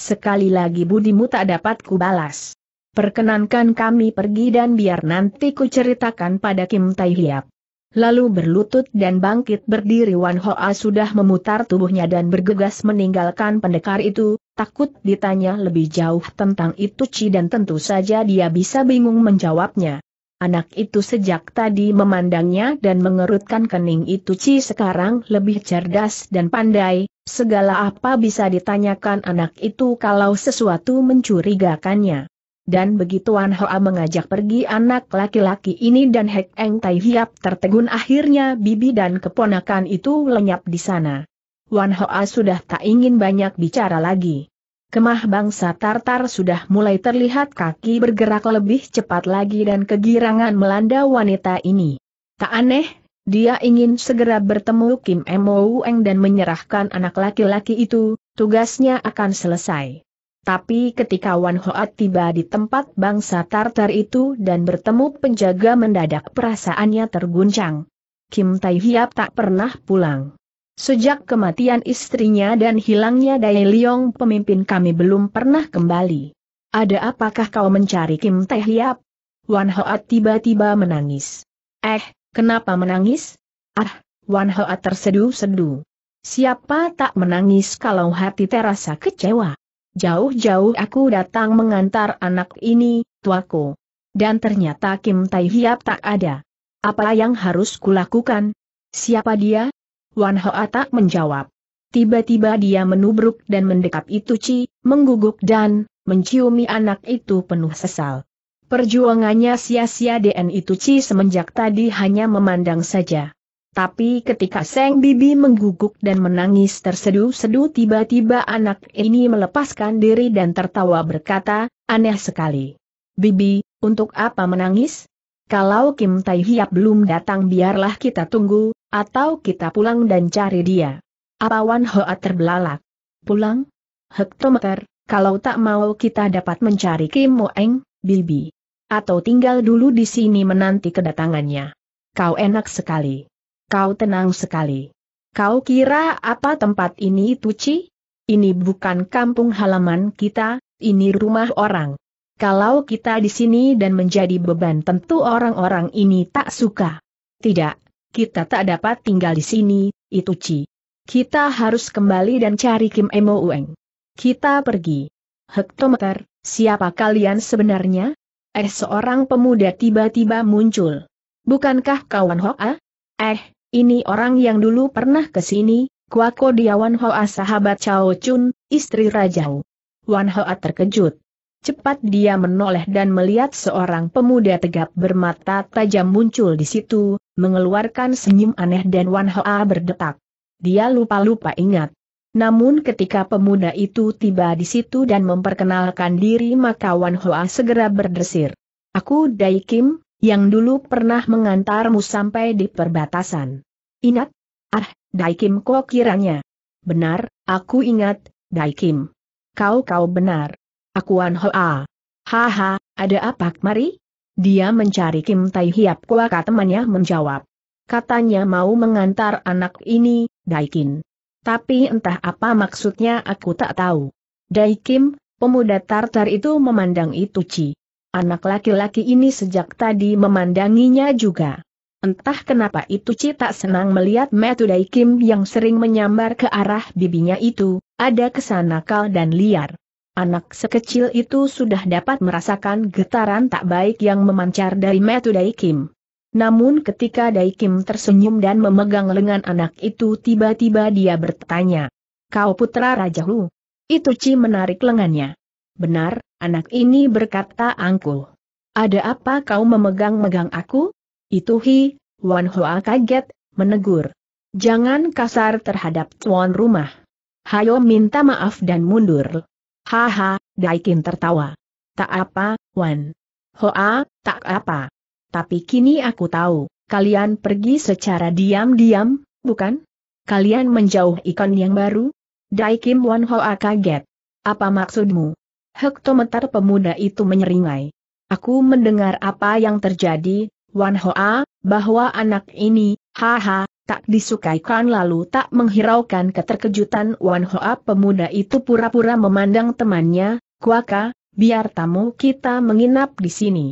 Sekali lagi budimu tak dapat kubalas. Perkenankan kami pergi dan biar nanti ku ceritakan pada Kim Tai Hiap. Lalu berlutut dan bangkit berdiri Wan Hoa sudah memutar tubuhnya dan bergegas meninggalkan pendekar itu, takut ditanya lebih jauh tentang itu Ci dan tentu saja dia bisa bingung menjawabnya. Anak itu sejak tadi memandangnya dan mengerutkan kening itu Ci sekarang lebih cerdas dan pandai, segala apa bisa ditanyakan anak itu kalau sesuatu mencurigakannya. Dan begitu Wan Hoa mengajak pergi anak laki-laki ini dan Hek Eng Tai Hiap tertegun akhirnya bibi dan keponakan itu lenyap di sana. Wan Hoa sudah tak ingin banyak bicara lagi. Kemah bangsa Tartar sudah mulai terlihat kaki bergerak lebih cepat lagi dan kegirangan melanda wanita ini. Tak aneh, dia ingin segera bertemu Kim Mo Eng dan menyerahkan anak laki-laki itu, tugasnya akan selesai. Tapi ketika Wan Hoat tiba di tempat bangsa Tartar itu dan bertemu penjaga mendadak perasaannya terguncang. Kim Tai Hiap tak pernah pulang. Sejak kematian istrinya dan hilangnya Dai Liong pemimpin kami belum pernah kembali. Ada apakah kau mencari Kim Teh Hiap? Wan Hoat tiba-tiba menangis. Eh, kenapa menangis? Ah, Wan Hoat terseduh-seduh. Siapa tak menangis kalau hati terasa kecewa? Jauh-jauh aku datang mengantar anak ini, tuaku. Dan ternyata Kim Tai Hiap tak ada. Apa yang harus kulakukan? Siapa dia? Wan Hoa tak menjawab. Tiba-tiba dia menubruk dan mendekap itu Ci, mengguguk dan menciumi anak itu penuh sesal. Perjuangannya sia-sia dan itu Ci semenjak tadi hanya memandang saja. Tapi ketika Seng Bibi mengguguk dan menangis terseduh-seduh tiba-tiba anak ini melepaskan diri dan tertawa berkata, aneh sekali. Bibi, untuk apa menangis? Kalau Kim Tai Hiap belum datang biarlah kita tunggu, atau kita pulang dan cari dia. Apa Wan Hoa terbelalak. Pulang? Hektometer, kalau tak mau kita dapat mencari Kim Eng, Bibi. Atau tinggal dulu di sini menanti kedatangannya. Kau enak sekali. Kau tenang sekali. Kau kira apa tempat ini Tuci? Ini bukan kampung halaman kita, ini rumah orang. Kalau kita di sini dan menjadi beban tentu orang-orang ini tak suka. Tidak, kita tak dapat tinggal di sini, itu Ci. Kita harus kembali dan cari Kim Emo Ueng. Kita pergi. Hektometer, siapa kalian sebenarnya? Eh seorang pemuda tiba-tiba muncul. Bukankah kawan Hoa? Eh, ini orang yang dulu pernah ke sini, Kuako dia Wan Hoa sahabat Chao Chun, istri Rajau. Wan Hoa terkejut. Cepat dia menoleh dan melihat seorang pemuda tegap bermata tajam muncul di situ, mengeluarkan senyum aneh dan Wan Hoa berdetak. Dia lupa-lupa ingat. Namun ketika pemuda itu tiba di situ dan memperkenalkan diri maka Wan Hoa segera berdesir. Aku Dai Kim, yang dulu pernah mengantarmu sampai di perbatasan. Ingat? Ah, Dai Kim kok kiranya. Benar, aku ingat, Dai Kim. Kau-kau benar. Aku Wan Hoa. Haha, ada apa Mari? Dia mencari Kim Tai Hiap Kuaka temannya menjawab. Katanya mau mengantar anak ini, Daikin. Tapi entah apa maksudnya aku tak tahu. Daikim, pemuda Tartar itu memandang ci. Anak laki-laki ini sejak tadi memandanginya juga. Entah kenapa ci tak senang melihat Metu Daikim yang sering menyambar ke arah bibinya itu, ada kesan nakal dan liar. Anak sekecil itu sudah dapat merasakan getaran tak baik yang memancar dari metu Daikim. Namun ketika Daikim tersenyum dan memegang lengan anak itu tiba-tiba dia bertanya. Kau putra Raja Hu? Ci menarik lengannya. Benar, anak ini berkata angkuh. Ada apa kau memegang-megang aku? Itu Hi, Wan Hoa kaget, menegur. Jangan kasar terhadap tuan rumah. Hayo minta maaf dan mundur. Haha, Daikin tertawa. Tak apa, Wan. Hoa, tak apa. Tapi kini aku tahu, kalian pergi secara diam-diam, bukan? Kalian menjauh ikon yang baru? Daikin Wan Hoa kaget. Apa maksudmu? Hektometer pemuda itu menyeringai. Aku mendengar apa yang terjadi, Wan Hoa, bahwa anak ini, haha, tak disukaikan lalu tak menghiraukan keterkejutan Wan Hoa pemuda itu pura-pura memandang temannya, Kuaka, biar tamu kita menginap di sini.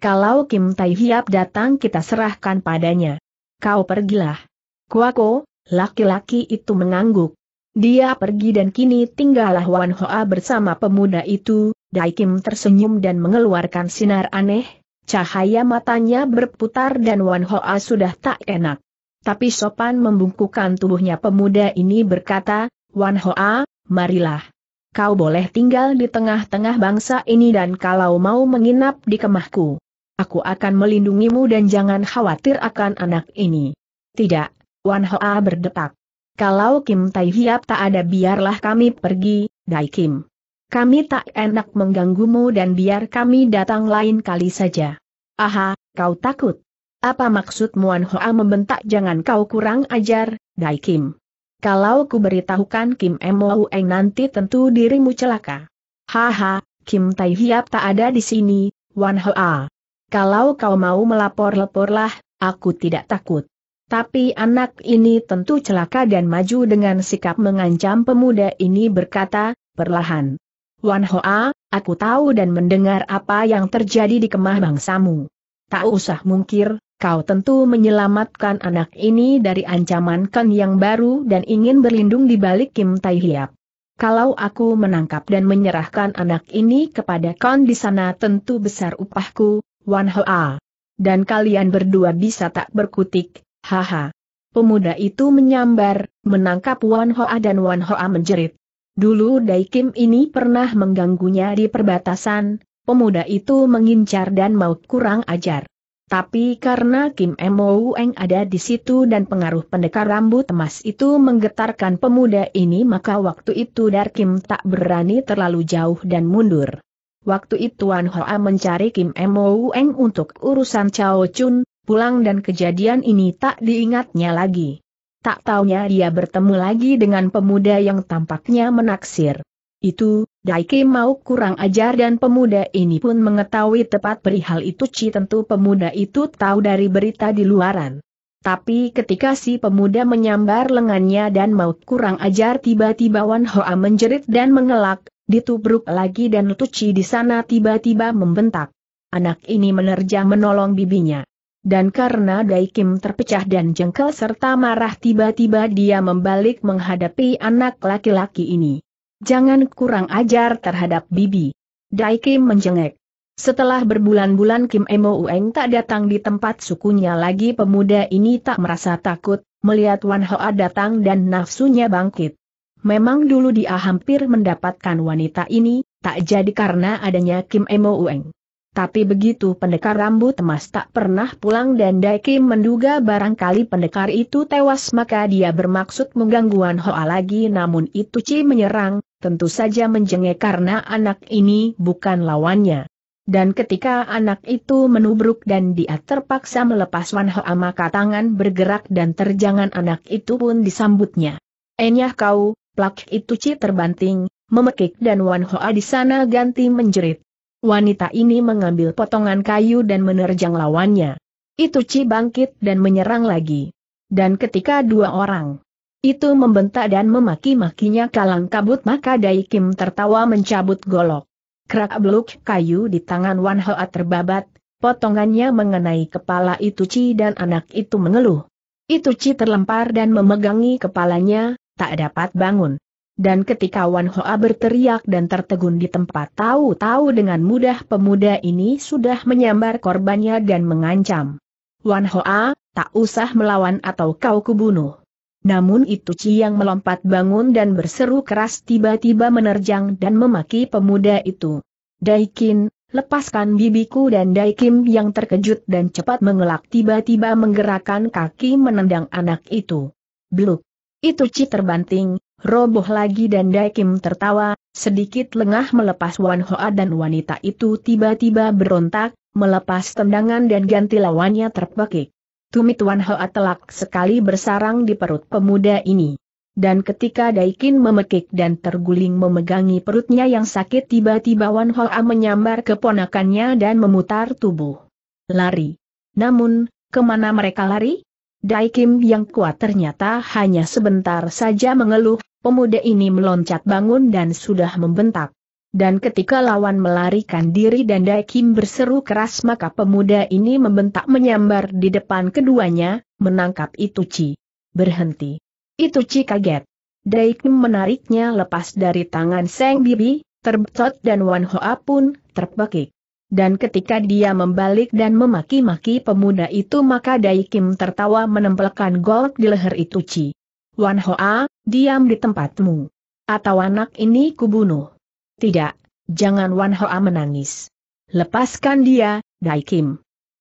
Kalau Kim Tai Hiap datang kita serahkan padanya. Kau pergilah. Kuako, laki-laki itu mengangguk. Dia pergi dan kini tinggallah Wan Hoa bersama pemuda itu, Dai Kim tersenyum dan mengeluarkan sinar aneh, cahaya matanya berputar dan Wan Hoa sudah tak enak. Tapi sopan membungkukkan tubuhnya pemuda ini berkata, Wan Hoa, marilah. Kau boleh tinggal di tengah-tengah bangsa ini dan kalau mau menginap di kemahku. Aku akan melindungimu dan jangan khawatir akan anak ini. Tidak, Wan Hoa berdetak. Kalau Kim Tai Hiap tak ada biarlah kami pergi, Dai Kim. Kami tak enak mengganggumu dan biar kami datang lain kali saja. Aha, kau takut. Apa maksud Muan Hoa membentak jangan kau kurang ajar, Dai Kim? Kalau ku beritahukan Kim Mou Eng nanti tentu dirimu celaka. Haha, Kim Tai Hiap tak ada di sini, Wan Hoa. Kalau kau mau melapor-leporlah, aku tidak takut. Tapi anak ini tentu celaka dan maju dengan sikap mengancam pemuda ini berkata, perlahan. Wan Hoa, aku tahu dan mendengar apa yang terjadi di kemah bangsamu. Tak usah mungkir, kau tentu menyelamatkan anak ini dari ancaman Kan yang baru dan ingin berlindung di balik Kim Tai Hiap. Kalau aku menangkap dan menyerahkan anak ini kepada Kang di sana tentu besar upahku, Wan Hoa. Dan kalian berdua bisa tak berkutik, haha. Pemuda itu menyambar, menangkap Wan Hoa dan Wan Hoa menjerit. Dulu Dai Kim ini pernah mengganggunya di perbatasan, pemuda itu mengincar dan mau kurang ajar. Tapi karena Kim Mo Eng ada di situ dan pengaruh pendekar rambut emas itu menggetarkan pemuda ini maka waktu itu Dar Kim tak berani terlalu jauh dan mundur. Waktu itu Wan Hoa mencari Kim Mo Eng untuk urusan Chao Chun, pulang dan kejadian ini tak diingatnya lagi. Tak taunya dia bertemu lagi dengan pemuda yang tampaknya menaksir. Itu, Daiki mau kurang ajar dan pemuda ini pun mengetahui tepat perihal itu Ci tentu pemuda itu tahu dari berita di luaran. Tapi ketika si pemuda menyambar lengannya dan mau kurang ajar tiba-tiba Wan Hoa menjerit dan mengelak, ditubruk lagi dan Tuci di sana tiba-tiba membentak. Anak ini menerjang menolong bibinya. Dan karena Daikim terpecah dan jengkel serta marah tiba-tiba dia membalik menghadapi anak laki-laki ini. Jangan kurang ajar terhadap Bibi. Dai Kim menjengek. Setelah berbulan-bulan Kim Emo Ueng tak datang di tempat sukunya lagi pemuda ini tak merasa takut, melihat Wan Hoa datang dan nafsunya bangkit. Memang dulu dia hampir mendapatkan wanita ini, tak jadi karena adanya Kim Emo Ueng. Tapi begitu pendekar rambut emas tak pernah pulang dan Daiki menduga barangkali pendekar itu tewas maka dia bermaksud menggangguan Hoa lagi namun itu Ci menyerang, tentu saja menjengek karena anak ini bukan lawannya. Dan ketika anak itu menubruk dan dia terpaksa melepas Wan Hoa maka tangan bergerak dan terjangan anak itu pun disambutnya. Enyah eh kau, plak itu Ci terbanting, memekik dan Wan Hoa di sana ganti menjerit. Wanita ini mengambil potongan kayu dan menerjang lawannya. Itu Ci bangkit dan menyerang lagi. Dan ketika dua orang itu membentak dan memaki-makinya kalang kabut maka Dai Kim tertawa mencabut golok. Kerak beluk kayu di tangan Wan Hoa terbabat, potongannya mengenai kepala itu Ci dan anak itu mengeluh. Itu Ci terlempar dan memegangi kepalanya, tak dapat bangun dan ketika Wan Hoa berteriak dan tertegun di tempat tahu-tahu dengan mudah pemuda ini sudah menyambar korbannya dan mengancam. Wan Hoa, tak usah melawan atau kau kubunuh. Namun itu Ci yang melompat bangun dan berseru keras tiba-tiba menerjang dan memaki pemuda itu. Daikin, lepaskan bibiku dan Daikim yang terkejut dan cepat mengelak tiba-tiba menggerakkan kaki menendang anak itu. Bluk! Itu Ci terbanting, roboh lagi dan Daikim tertawa, sedikit lengah melepas Wan Hoa dan wanita itu tiba-tiba berontak, melepas tendangan dan ganti lawannya terpekik. Tumit Wan Hoa telak sekali bersarang di perut pemuda ini. Dan ketika Daikin memekik dan terguling memegangi perutnya yang sakit tiba-tiba Wan Hoa menyambar keponakannya dan memutar tubuh. Lari. Namun, kemana mereka lari? Daikim yang kuat ternyata hanya sebentar saja mengeluh, Pemuda ini meloncat bangun dan sudah membentak. Dan ketika lawan melarikan diri dan Daikim berseru keras maka pemuda ini membentak menyambar di depan keduanya, menangkap Ituchi. Berhenti. Ituchi kaget. Daikim menariknya lepas dari tangan Seng Bibi, terbetot dan Wan Hoa pun terpekik. Dan ketika dia membalik dan memaki-maki pemuda itu maka Daikim tertawa menempelkan golok di leher Ituchi. Wan Hoa, diam di tempatmu. Atau anak ini kubunuh. Tidak, jangan Wan Hoa menangis. Lepaskan dia, Daikim.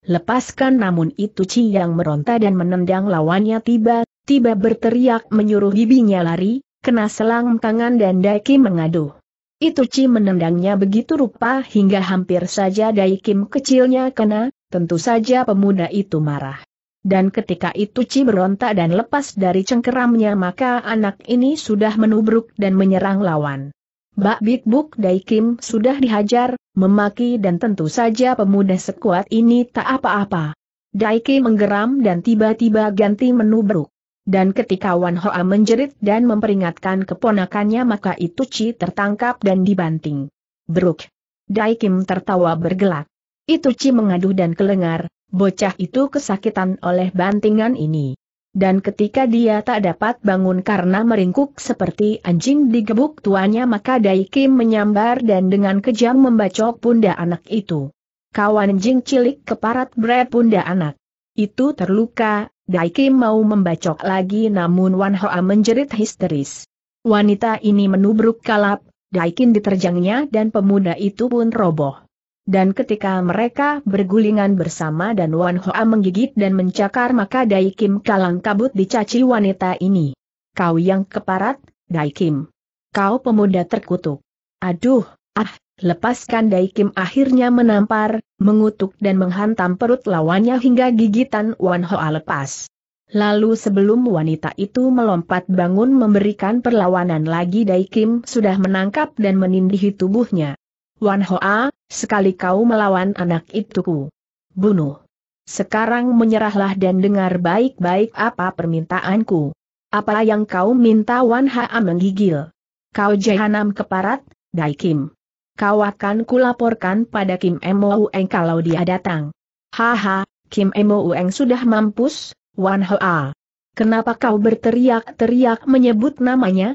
Lepaskan namun itu Chi yang meronta dan menendang lawannya tiba-tiba berteriak menyuruh bibinya lari, kena selang tangan dan Daikim mengaduh. Itu Chi menendangnya begitu rupa hingga hampir saja Daikim kecilnya kena, tentu saja pemuda itu marah dan ketika itu Ci berontak dan lepas dari cengkeramnya maka anak ini sudah menubruk dan menyerang lawan. Bak Big Book Dai Kim sudah dihajar, memaki dan tentu saja pemuda sekuat ini tak apa-apa. Dai Kim menggeram dan tiba-tiba ganti menubruk. Dan ketika Wan Hoa menjerit dan memperingatkan keponakannya maka itu Ci tertangkap dan dibanting. Bruk. Dai Kim tertawa bergelak. Itu Ci mengaduh dan kelengar, bocah itu kesakitan oleh bantingan ini. Dan ketika dia tak dapat bangun karena meringkuk seperti anjing digebuk tuannya maka Daikim menyambar dan dengan kejam membacok pundak anak itu. Kawan anjing cilik keparat berat pundak anak. Itu terluka, Daikim mau membacok lagi namun Wan Hoa menjerit histeris. Wanita ini menubruk kalap, Daikin diterjangnya dan pemuda itu pun roboh. Dan ketika mereka bergulingan bersama dan Wan Hoa menggigit dan mencakar maka Dai Kim kalang kabut dicaci wanita ini. Kau yang keparat, Dai Kim. Kau pemuda terkutuk. Aduh, ah, lepaskan Dai Kim akhirnya menampar, mengutuk dan menghantam perut lawannya hingga gigitan Wan Hoa lepas. Lalu sebelum wanita itu melompat bangun memberikan perlawanan lagi Daikim sudah menangkap dan menindih tubuhnya. Wan Hoa, Sekali kau melawan anak ituku. Bunuh. Sekarang menyerahlah dan dengar baik-baik apa permintaanku. Apa yang kau minta Wan Ha menggigil. Kau jahanam keparat, Daikim. Kau akan kulaporkan pada Kim Ueng kalau dia datang. Haha, Kim Ueng sudah mampus, Wan Ha. Kenapa kau berteriak-teriak menyebut namanya?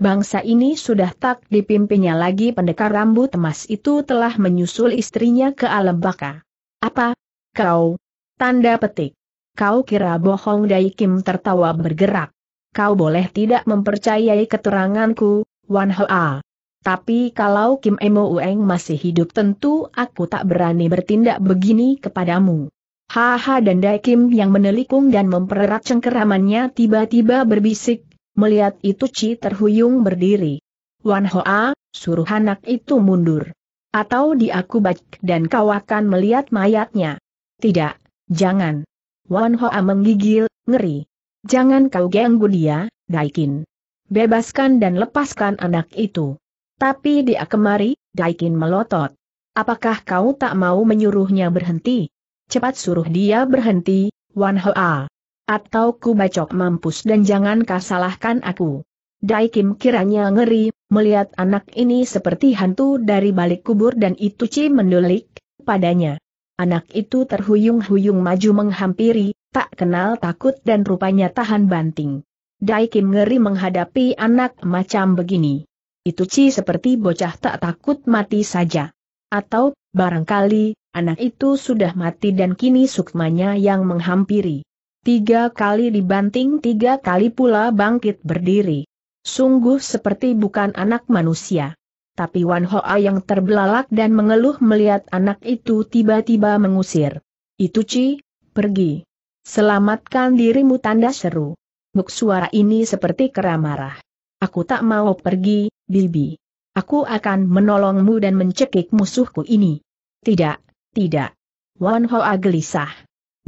bangsa ini sudah tak dipimpinnya lagi pendekar rambut emas itu telah menyusul istrinya ke alam baka. Apa? Kau? Tanda petik. Kau kira bohong Daikim tertawa bergerak. Kau boleh tidak mempercayai keteranganku, Wan Hoa. Tapi kalau Kim Emo Ueng masih hidup tentu aku tak berani bertindak begini kepadamu. Haha dan Daikim yang menelikung dan mempererat cengkeramannya tiba-tiba berbisik, Melihat itu Ci terhuyung berdiri. Wan Hoa, suruh anak itu mundur. Atau baik dan kau akan melihat mayatnya. Tidak, jangan. Wan Hoa menggigil, ngeri. Jangan kau ganggu dia, Daikin. Bebaskan dan lepaskan anak itu. Tapi dia kemari, Daikin melotot. Apakah kau tak mau menyuruhnya berhenti? Cepat suruh dia berhenti, Wan Hoa atau ku bacok mampus dan jangan kau salahkan aku. Daikim kiranya ngeri, melihat anak ini seperti hantu dari balik kubur dan itu Ci mendulik padanya. Anak itu terhuyung-huyung maju menghampiri, tak kenal takut dan rupanya tahan banting. Daikim ngeri menghadapi anak macam begini. Itu Ci seperti bocah tak takut mati saja. Atau, barangkali, anak itu sudah mati dan kini sukmanya yang menghampiri. Tiga kali dibanting tiga kali pula bangkit berdiri. Sungguh seperti bukan anak manusia. Tapi Wan Hoa yang terbelalak dan mengeluh melihat anak itu tiba-tiba mengusir. Itu Ci, pergi. Selamatkan dirimu tanda seru. Nuk suara ini seperti kera marah. Aku tak mau pergi, Bibi. Aku akan menolongmu dan mencekik musuhku ini. Tidak, tidak. Wan Hoa gelisah.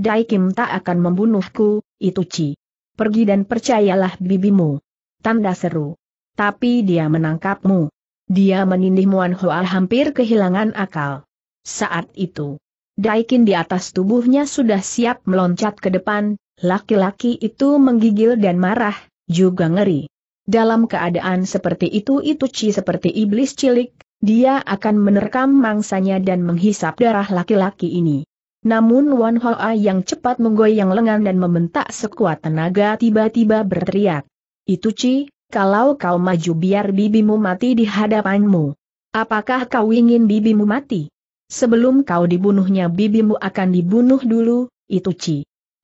Kim tak akan membunuhku, itu Ci. Pergi dan percayalah bibimu. Tanda seru. Tapi dia menangkapmu. Dia menindih Muan Hoa hampir kehilangan akal. Saat itu, Daikin di atas tubuhnya sudah siap meloncat ke depan, laki-laki itu menggigil dan marah, juga ngeri. Dalam keadaan seperti itu itu Ci seperti iblis cilik, dia akan menerkam mangsanya dan menghisap darah laki-laki ini. Namun Wan Hoa yang cepat menggoyang lengan dan membentak sekuat tenaga tiba-tiba berteriak. Itu Ci, kalau kau maju biar bibimu mati di hadapanmu. Apakah kau ingin bibimu mati? Sebelum kau dibunuhnya bibimu akan dibunuh dulu, itu Ci.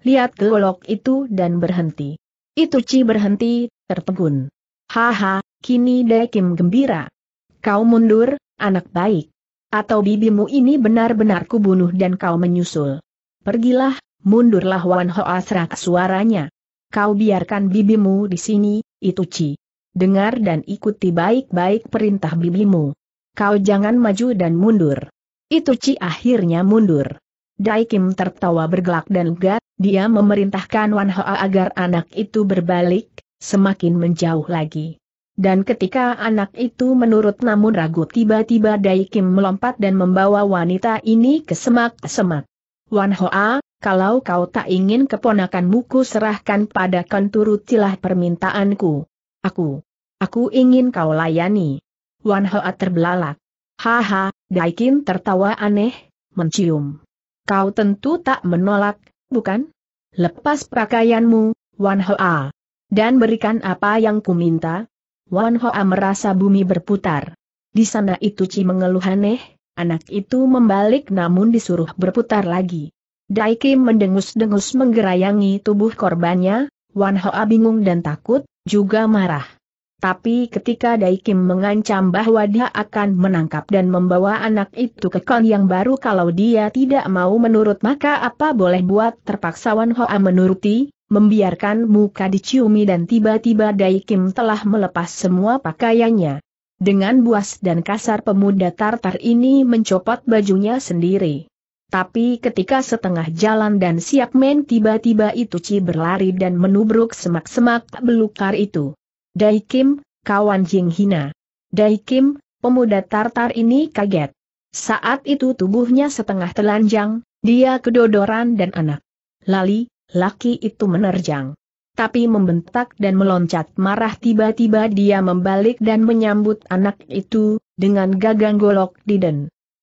Lihat golok itu dan berhenti. Itu Ci berhenti, tertegun. Haha, kini Dekim gembira. Kau mundur, anak baik. Atau bibimu ini benar-benar kubunuh dan kau menyusul. Pergilah, mundurlah Wan Hoa serak suaranya. Kau biarkan bibimu di sini, itu Ci. Dengar dan ikuti baik-baik perintah bibimu. Kau jangan maju dan mundur. Itu Ci akhirnya mundur. Dai Kim tertawa bergelak dan lega, dia memerintahkan Wan Hoa agar anak itu berbalik, semakin menjauh lagi. Dan ketika anak itu menurut namun ragu tiba-tiba Dai Kim melompat dan membawa wanita ini ke semak-semak. Wan Hoa, kalau kau tak ingin keponakanmu serahkan pada konturutilah permintaanku. Aku. Aku ingin kau layani. Wan Hoa terbelalak. Haha, Daikin tertawa aneh, mencium. Kau tentu tak menolak, bukan? Lepas pakaianmu, Wan Hoa. Dan berikan apa yang ku minta. Wan Hoa merasa bumi berputar. Di sana itu Ci mengeluh aneh, anak itu membalik namun disuruh berputar lagi. Kim mendengus-dengus menggerayangi tubuh korbannya, Wan Hoa bingung dan takut, juga marah. Tapi ketika Daikim mengancam bahwa dia akan menangkap dan membawa anak itu ke kon yang baru kalau dia tidak mau menurut maka apa boleh buat terpaksa Wan Hoa menuruti, membiarkan muka diciumi dan tiba-tiba Daikim telah melepas semua pakaiannya. Dengan buas dan kasar pemuda Tartar ini mencopot bajunya sendiri. Tapi ketika setengah jalan dan siap men tiba-tiba itu berlari dan menubruk semak-semak belukar itu. Daikim, kawan Jing Hina. Daikim, pemuda Tartar ini kaget. Saat itu tubuhnya setengah telanjang, dia kedodoran dan anak. Lali, laki itu menerjang. Tapi membentak dan meloncat marah tiba-tiba dia membalik dan menyambut anak itu, dengan gagang golok di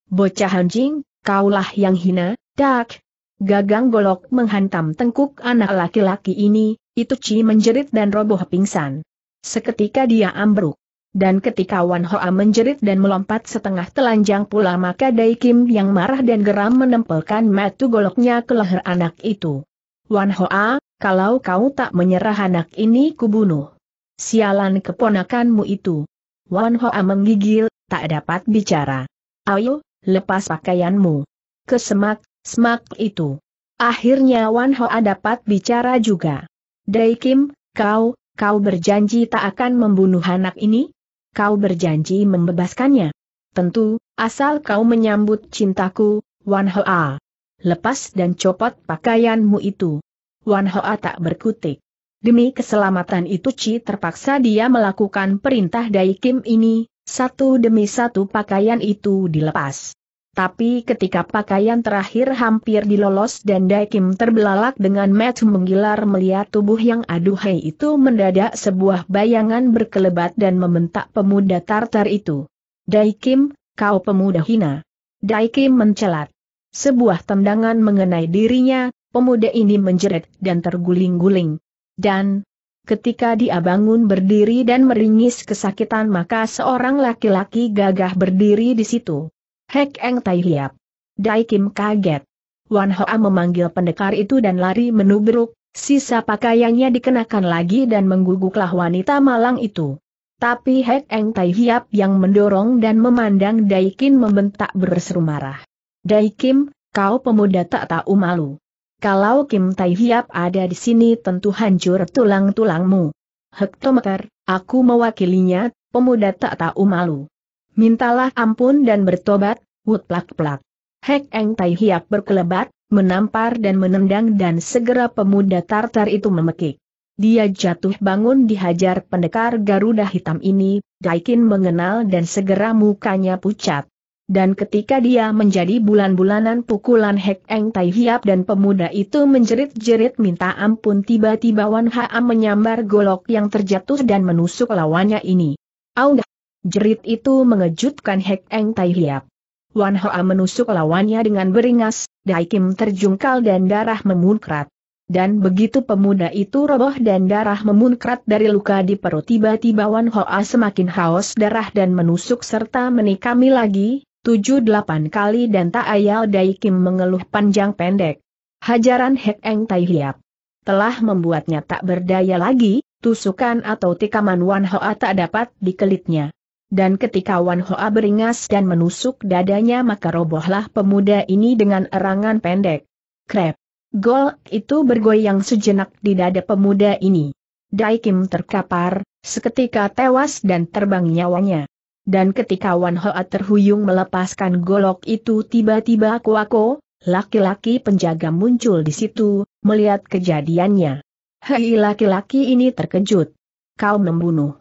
Bocah anjing, kaulah yang hina, dak. Gagang golok menghantam tengkuk anak laki-laki ini, itu Ci menjerit dan roboh pingsan. Seketika dia ambruk. Dan ketika Wan Hoa menjerit dan melompat setengah telanjang pula maka Dai Kim yang marah dan geram menempelkan matu goloknya ke leher anak itu. Wan Hoa, kalau kau tak menyerah anak ini kubunuh. Sialan keponakanmu itu. Wan Hoa menggigil, tak dapat bicara. Ayo, lepas pakaianmu. Ke semak, semak itu. Akhirnya Wan Hoa dapat bicara juga. Dai Kim, kau, kau berjanji tak akan membunuh anak ini? Kau berjanji membebaskannya? Tentu, asal kau menyambut cintaku, Wan Hoa lepas dan copot pakaianmu itu. Wan Hoa tak berkutik. Demi keselamatan itu Ci terpaksa dia melakukan perintah Dai Kim ini, satu demi satu pakaian itu dilepas. Tapi ketika pakaian terakhir hampir dilolos dan Daikim terbelalak dengan match menggilar melihat tubuh yang aduhai itu mendadak sebuah bayangan berkelebat dan membentak pemuda Tartar itu. Daikim, kau pemuda hina. Daikim mencelat. Sebuah tendangan mengenai dirinya, pemuda ini menjerit dan terguling-guling. Dan, ketika dia bangun berdiri dan meringis kesakitan maka seorang laki-laki gagah berdiri di situ. Hek Eng Tai Hiap. Dai Kim kaget. Wan Hoa memanggil pendekar itu dan lari menubruk, sisa pakaiannya dikenakan lagi dan mengguguklah wanita malang itu. Tapi Hek Eng Tai Hiap yang mendorong dan memandang Daikin membentak berseru marah. Dai Kim, kau pemuda tak tahu malu. Kalau Kim Tai Hiap ada di sini tentu hancur tulang-tulangmu. Hektometer, aku mewakilinya, pemuda tak tahu malu. Mintalah ampun dan bertobat, wut plak-plak. Hek Eng Tai Hiap berkelebat, menampar dan menendang dan segera pemuda Tartar itu memekik. Dia jatuh bangun dihajar pendekar Garuda Hitam ini, Daikin mengenal dan segera mukanya pucat. Dan ketika dia menjadi bulan-bulanan pukulan Hek Eng Tai Hiap dan pemuda itu menjerit-jerit minta ampun tiba-tiba Wan Haam menyambar golok yang terjatuh dan menusuk lawannya ini. Audah! Jerit itu mengejutkan Hek Eng Tai Hiap. Wan Haam menusuk lawannya dengan beringas, Daikim terjungkal dan darah memunkrat. Dan begitu pemuda itu roboh dan darah memunkrat dari luka di perut tiba-tiba Wan Hoa semakin haus darah dan menusuk serta menikami lagi, tujuh delapan kali dan tak ayal Dai Kim mengeluh panjang pendek. Hajaran Hek Eng Tai Hiap telah membuatnya tak berdaya lagi, tusukan atau tikaman Wan Hoa tak dapat dikelitnya. Dan ketika Wan Hoa beringas dan menusuk dadanya maka robohlah pemuda ini dengan erangan pendek. Krep. Gol itu bergoyang sejenak di dada pemuda ini. Daikim terkapar, seketika tewas dan terbang nyawanya. Dan ketika Wan Hoa terhuyung melepaskan golok itu tiba-tiba Kuako, laki-laki penjaga muncul di situ, melihat kejadiannya. Hei laki-laki ini terkejut. Kau membunuh.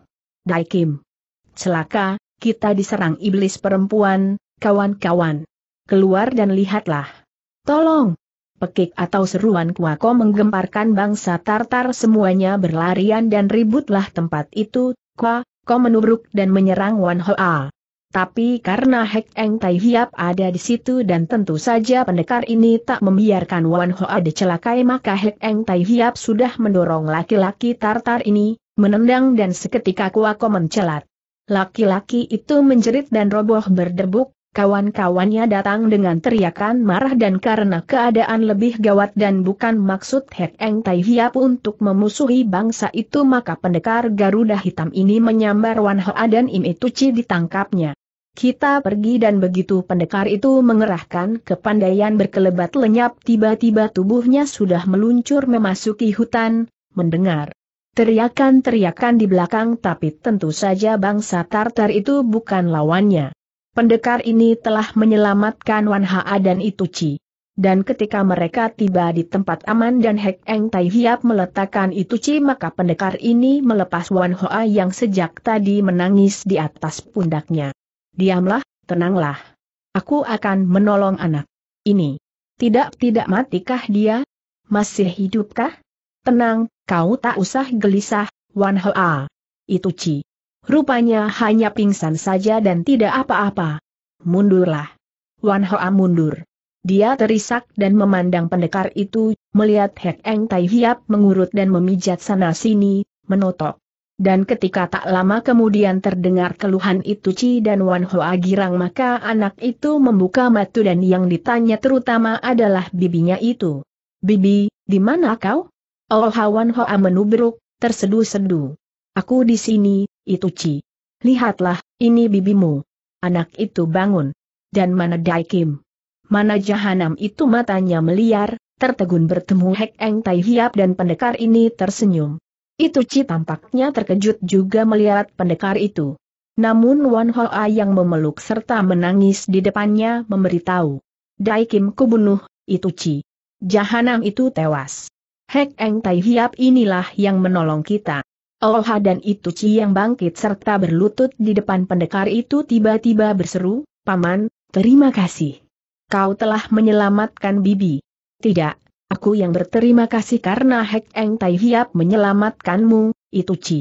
Daikim. Celaka, kita diserang iblis perempuan, kawan-kawan. Keluar dan lihatlah. Tolong! Pekik atau seruan Kuako menggemparkan bangsa Tartar semuanya berlarian dan ributlah tempat itu, Kwa, kau menubruk dan menyerang Wan Hoa. Tapi karena Hek Eng Tai Hiap ada di situ dan tentu saja pendekar ini tak membiarkan Wan Hoa dicelakai maka Hek Eng Tai Hiap sudah mendorong laki-laki Tartar ini, menendang dan seketika Kuako mencelat. Laki-laki itu menjerit dan roboh berdebuk, Kawan-kawannya datang dengan teriakan marah dan karena keadaan lebih gawat dan bukan maksud Hek Eng Tai Hiap untuk memusuhi bangsa itu maka pendekar Garuda Hitam ini menyambar Wan Hoa dan Im Ituci ditangkapnya. Kita pergi dan begitu pendekar itu mengerahkan kepandaian berkelebat lenyap tiba-tiba tubuhnya sudah meluncur memasuki hutan, mendengar. Teriakan-teriakan di belakang tapi tentu saja bangsa Tartar itu bukan lawannya. Pendekar ini telah menyelamatkan Wan Haa dan Ituci. Dan ketika mereka tiba di tempat aman dan Hek Eng Tai Hiap meletakkan Ituci maka pendekar ini melepas Wan Hoa yang sejak tadi menangis di atas pundaknya. Diamlah, tenanglah. Aku akan menolong anak. Ini. Tidak-tidak matikah dia? Masih hidupkah? Tenang, kau tak usah gelisah, Wan Hoa. Ituci. Rupanya hanya pingsan saja dan tidak apa-apa. Mundurlah. Wan Hoa mundur. Dia terisak dan memandang pendekar itu, melihat Hek Eng Tai Hiap mengurut dan memijat sana-sini, menotok. Dan ketika tak lama kemudian terdengar keluhan itu Ci dan Wan Hoa girang maka anak itu membuka mata dan yang ditanya terutama adalah bibinya itu. Bibi, di mana kau? Oh Wan Hoa menubruk, terseduh sedu Aku di sini, itu Ci. Lihatlah, ini bibimu. Anak itu bangun. Dan mana Daikim? Mana jahanam itu matanya meliar, tertegun bertemu Hek Eng Tai Hiap dan pendekar ini tersenyum. Itu Ci tampaknya terkejut juga melihat pendekar itu. Namun Wan Hoa yang memeluk serta menangis di depannya memberitahu. Daikim kubunuh, itu Ci. Jahanam itu tewas. Hek Eng Tai Hiap inilah yang menolong kita. Oha dan itu Ci yang bangkit serta berlutut di depan pendekar itu tiba-tiba berseru, Paman, terima kasih. Kau telah menyelamatkan Bibi. Tidak, aku yang berterima kasih karena Hek Eng Tai Hiap menyelamatkanmu, itu Ci.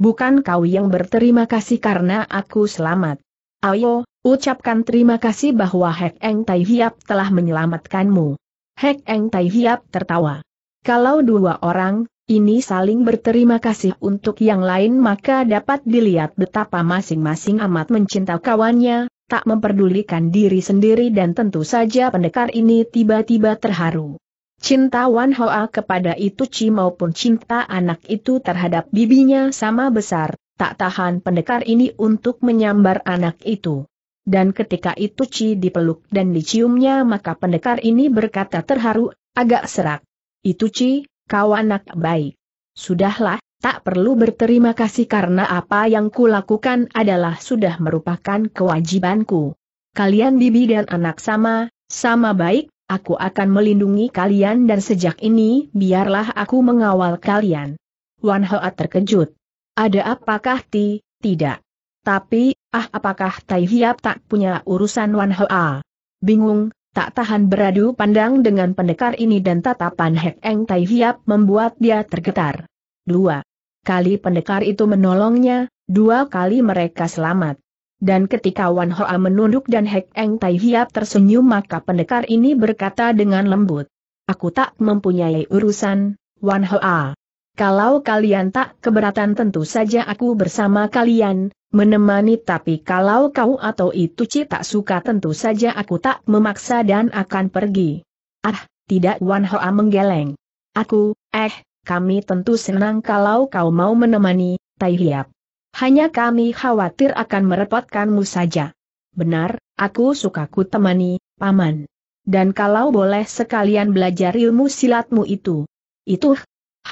Bukan kau yang berterima kasih karena aku selamat. Ayo, ucapkan terima kasih bahwa Hek Eng Tai Hiap telah menyelamatkanmu. Hek Eng Tai Hiap tertawa. Kalau dua orang, ini saling berterima kasih untuk yang lain maka dapat dilihat betapa masing-masing amat mencinta kawannya, tak memperdulikan diri sendiri dan tentu saja pendekar ini tiba-tiba terharu. Cinta Wan Hoa kepada itu Ci maupun cinta anak itu terhadap bibinya sama besar, tak tahan pendekar ini untuk menyambar anak itu. Dan ketika itu Ci dipeluk dan diciumnya maka pendekar ini berkata terharu, agak serak. Itu Ci, kau anak baik. Sudahlah, tak perlu berterima kasih karena apa yang kulakukan adalah sudah merupakan kewajibanku. Kalian bibi dan anak sama, sama baik, aku akan melindungi kalian dan sejak ini biarlah aku mengawal kalian. Wan Hoa terkejut. Ada apakah ti, tidak. Tapi, ah apakah Tai Hiap tak punya urusan Wan Hoa? Bingung, Tak tahan beradu pandang dengan pendekar ini dan tatapan Hek Eng Tai Hiap membuat dia tergetar. Dua kali pendekar itu menolongnya, dua kali mereka selamat. Dan ketika Wan Hoa menunduk dan Hek Eng Tai Hiap tersenyum maka pendekar ini berkata dengan lembut. Aku tak mempunyai urusan, Wan Hoa. Kalau kalian tak keberatan tentu saja aku bersama kalian, menemani tapi kalau kau atau itu Ci tak suka tentu saja aku tak memaksa dan akan pergi. Ah, tidak Wan Hoa menggeleng. Aku, eh, kami tentu senang kalau kau mau menemani, Tai Hiap. Hanya kami khawatir akan merepotkanmu saja. Benar, aku suka ku temani, Paman. Dan kalau boleh sekalian belajar ilmu silatmu itu. Itu,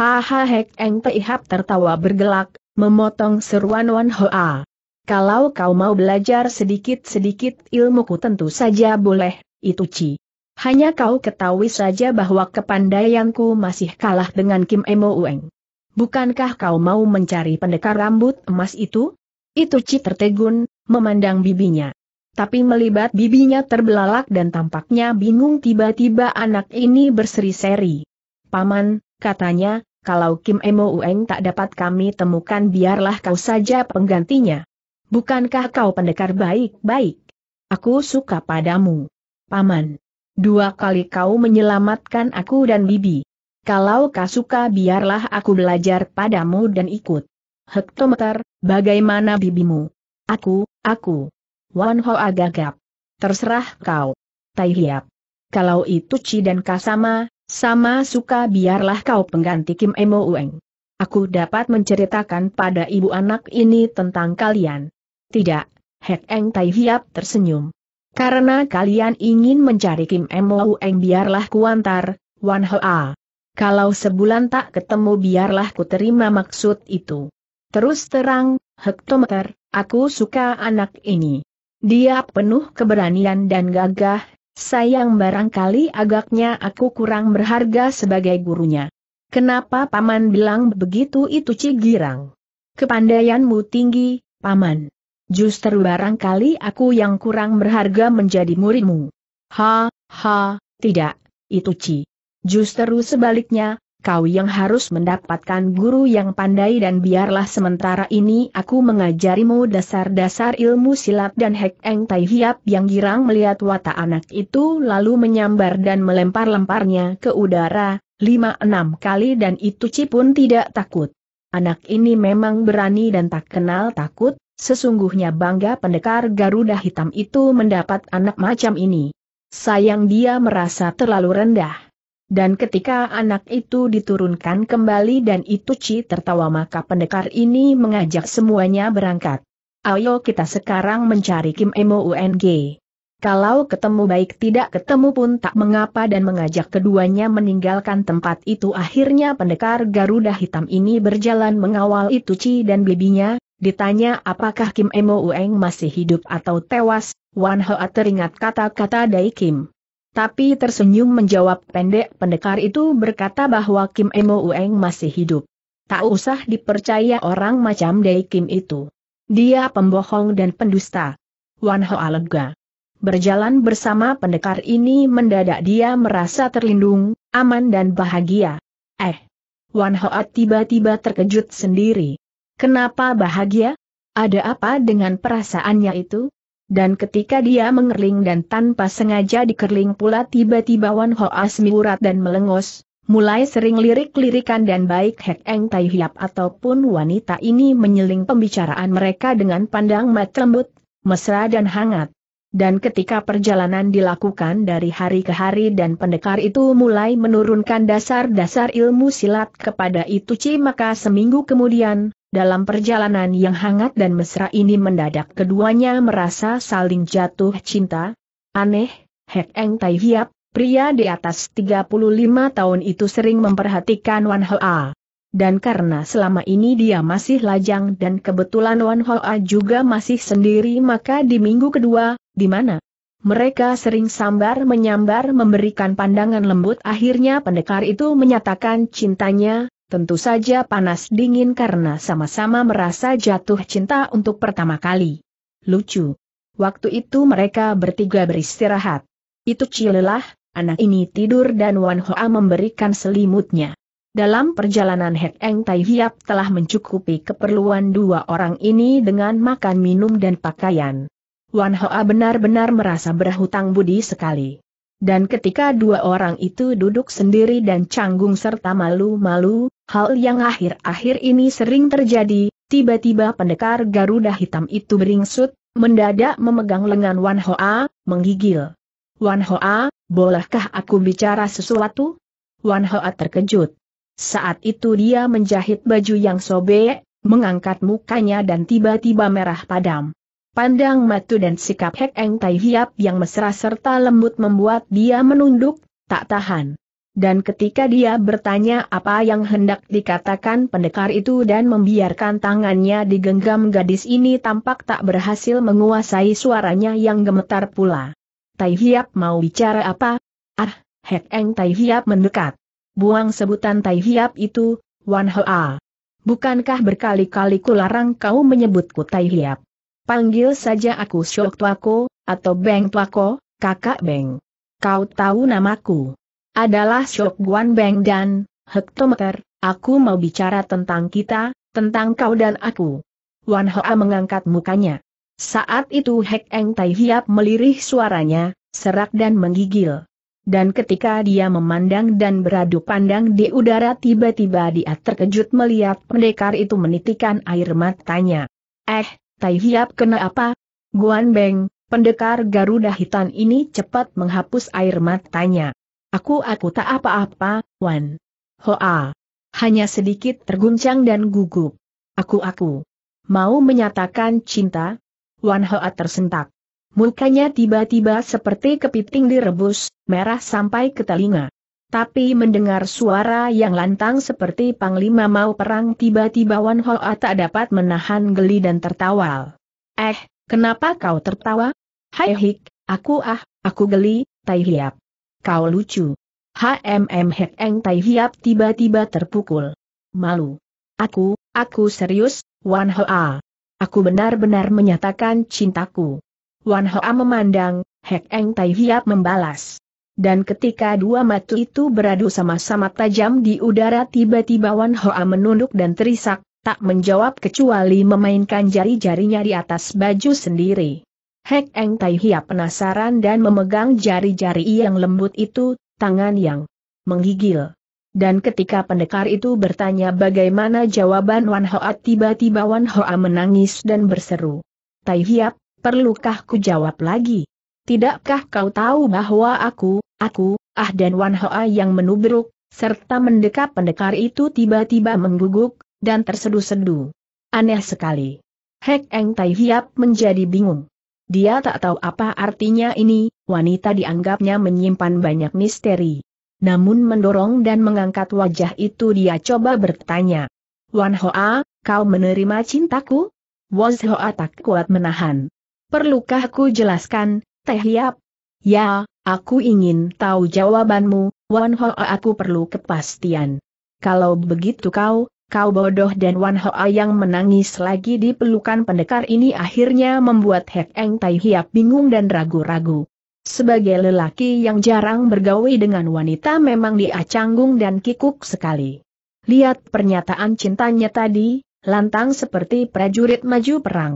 Haha Hek Eng Teihap tertawa bergelak, memotong seruan Wan Hoa. Kalau kau mau belajar sedikit-sedikit ilmuku tentu saja boleh, itu Ci. Hanya kau ketahui saja bahwa kepandaianku masih kalah dengan Kim Emo Ueng. Bukankah kau mau mencari pendekar rambut emas itu? Itu Ci tertegun, memandang bibinya. Tapi melibat bibinya terbelalak dan tampaknya bingung tiba-tiba anak ini berseri-seri. Paman, katanya, kalau Kim Emo Ueng tak dapat kami temukan biarlah kau saja penggantinya. Bukankah kau pendekar baik-baik? Aku suka padamu. Paman. Dua kali kau menyelamatkan aku dan Bibi. Kalau kau suka biarlah aku belajar padamu dan ikut. Hektometer, bagaimana bibimu? Aku, aku. Wan Ho agak gap. Terserah kau. Tai Hiap. Kalau itu Ci dan Kasama, sama suka biarlah kau pengganti Kim Emo Ueng. Aku dapat menceritakan pada ibu anak ini tentang kalian. Tidak, Hek Eng Tai Hiap tersenyum. Karena kalian ingin mencari Kim Emo Ueng biarlah kuantar, Wan Hoa. Kalau sebulan tak ketemu biarlah ku terima maksud itu. Terus terang, hektometer, aku suka anak ini. Dia penuh keberanian dan gagah, Sayang barangkali agaknya aku kurang berharga sebagai gurunya. Kenapa Paman bilang begitu itu Cigirang? Kepandaianmu tinggi, Paman. Justru barangkali aku yang kurang berharga menjadi muridmu. Ha, ha, tidak, itu Ci. Justru sebaliknya, kau yang harus mendapatkan guru yang pandai dan biarlah sementara ini aku mengajarimu dasar-dasar ilmu silat dan Hek Eng Tai Hiap yang girang melihat watak anak itu lalu menyambar dan melempar-lemparnya ke udara, lima enam kali dan itu Ci pun tidak takut. Anak ini memang berani dan tak kenal takut, sesungguhnya bangga pendekar Garuda Hitam itu mendapat anak macam ini. Sayang dia merasa terlalu rendah. Dan ketika anak itu diturunkan kembali dan Itu Ci tertawa maka pendekar ini mengajak semuanya berangkat. Ayo kita sekarang mencari Kim Emo UNG. Kalau ketemu baik tidak ketemu pun tak mengapa dan mengajak keduanya meninggalkan tempat itu akhirnya pendekar Garuda Hitam ini berjalan mengawal Itu Ci dan bibinya, ditanya apakah Kim Emo Ueng masih hidup atau tewas, Wan Hoa teringat kata-kata Dai Kim tapi tersenyum menjawab pendek pendekar itu berkata bahwa Kim Emo Ueng masih hidup. Tak usah dipercaya orang macam Dei Kim itu. Dia pembohong dan pendusta. Wan Ho alega. Berjalan bersama pendekar ini mendadak dia merasa terlindung, aman dan bahagia. Eh! Wan Hoa tiba-tiba terkejut sendiri. Kenapa bahagia? Ada apa dengan perasaannya itu? Dan ketika dia mengerling dan tanpa sengaja dikerling pula tiba-tiba Wan Asmi urat dan melengos, mulai sering lirik-lirikan dan baik Hek Eng Tai Hiap ataupun wanita ini menyeling pembicaraan mereka dengan pandang mata lembut, mesra dan hangat. Dan ketika perjalanan dilakukan dari hari ke hari dan pendekar itu mulai menurunkan dasar-dasar ilmu silat kepada itu maka seminggu kemudian, dalam perjalanan yang hangat dan mesra ini mendadak keduanya merasa saling jatuh cinta. Aneh, Hek Eng Tai Hiap, pria di atas 35 tahun itu sering memperhatikan Wan Hoa. Dan karena selama ini dia masih lajang dan kebetulan Wan Hoa juga masih sendiri maka di minggu kedua, di mana mereka sering sambar menyambar memberikan pandangan lembut akhirnya pendekar itu menyatakan cintanya, Tentu saja panas dingin karena sama-sama merasa jatuh cinta untuk pertama kali. Lucu. Waktu itu mereka bertiga beristirahat. Itu Cilelah, anak ini tidur dan Wan Hoa memberikan selimutnya. Dalam perjalanan Hek Eng Tai Hiap telah mencukupi keperluan dua orang ini dengan makan minum dan pakaian. Wan Hoa benar-benar merasa berhutang budi sekali. Dan ketika dua orang itu duduk sendiri dan canggung serta malu-malu, Hal yang akhir-akhir ini sering terjadi, tiba-tiba pendekar Garuda Hitam itu beringsut, mendadak memegang lengan Wan Hoa, menggigil. Wan Hoa, bolehkah aku bicara sesuatu? Wan Hoa terkejut. Saat itu dia menjahit baju yang sobek, mengangkat mukanya dan tiba-tiba merah padam. Pandang matu dan sikap Hek Eng Tai Hiap yang mesra serta lembut membuat dia menunduk, tak tahan dan ketika dia bertanya apa yang hendak dikatakan pendekar itu dan membiarkan tangannya digenggam gadis ini tampak tak berhasil menguasai suaranya yang gemetar pula. Tai Hiap mau bicara apa? Ah, Hek Eng Tai Hiap mendekat. Buang sebutan Tai Hiap itu, Wan Hoa. Bukankah berkali-kali kularang kau menyebutku Tai Hiap? Panggil saja aku Syok Tuako, atau Beng Tuako, kakak Beng. Kau tahu namaku adalah Shok Guan Beng dan Hektometer, aku mau bicara tentang kita, tentang kau dan aku. Wan Hoa mengangkat mukanya. Saat itu Hek Eng Tai Hiap melirih suaranya, serak dan menggigil. Dan ketika dia memandang dan beradu pandang di udara tiba-tiba dia terkejut melihat pendekar itu menitikan air matanya. Eh, Tai Hiap kena apa? Guan Beng, pendekar Garuda hitam ini cepat menghapus air matanya. Aku aku tak apa-apa, Wan. Hoa. Hanya sedikit terguncang dan gugup. Aku aku. Mau menyatakan cinta? Wan Hoa tersentak. Mukanya tiba-tiba seperti kepiting direbus, merah sampai ke telinga. Tapi mendengar suara yang lantang seperti panglima mau perang tiba-tiba Wan Hoa tak dapat menahan geli dan tertawa. Eh, kenapa kau tertawa? Hai hik, aku ah, aku geli, tai hiap. Kau lucu. HMM Hek Eng Tai Hiap tiba-tiba terpukul. Malu. Aku, aku serius, Wan Hoa. Aku benar-benar menyatakan cintaku. Wan Hoa memandang, Hek Eng Tai Hiap membalas. Dan ketika dua mata itu beradu sama-sama tajam di udara tiba-tiba Wan Hoa menunduk dan terisak, tak menjawab kecuali memainkan jari-jarinya di atas baju sendiri. Hek Eng Tai Hia penasaran dan memegang jari-jari yang lembut itu, tangan yang menggigil. Dan ketika pendekar itu bertanya bagaimana jawaban Wan Hoa tiba-tiba Wan Hoa menangis dan berseru. Tai Hia, perlukah ku jawab lagi? Tidakkah kau tahu bahwa aku, aku, ah dan Wan Hoa yang menubruk, serta mendekap pendekar itu tiba-tiba mengguguk, dan terseduh sedu Aneh sekali. Hek Eng Tai Hiap menjadi bingung. Dia tak tahu apa artinya ini, wanita dianggapnya menyimpan banyak misteri. Namun mendorong dan mengangkat wajah itu dia coba bertanya. Wan Hoa, kau menerima cintaku? Woz Hoa tak kuat menahan. Perlukah ku jelaskan, Teh Hiap? Ya, aku ingin tahu jawabanmu, Wan Hoa aku perlu kepastian. Kalau begitu kau, kau bodoh dan Wan Hoa yang menangis lagi di pelukan pendekar ini akhirnya membuat Hek Eng Tai Hiap bingung dan ragu-ragu. Sebagai lelaki yang jarang bergaul dengan wanita memang dia canggung dan kikuk sekali. Lihat pernyataan cintanya tadi, lantang seperti prajurit maju perang.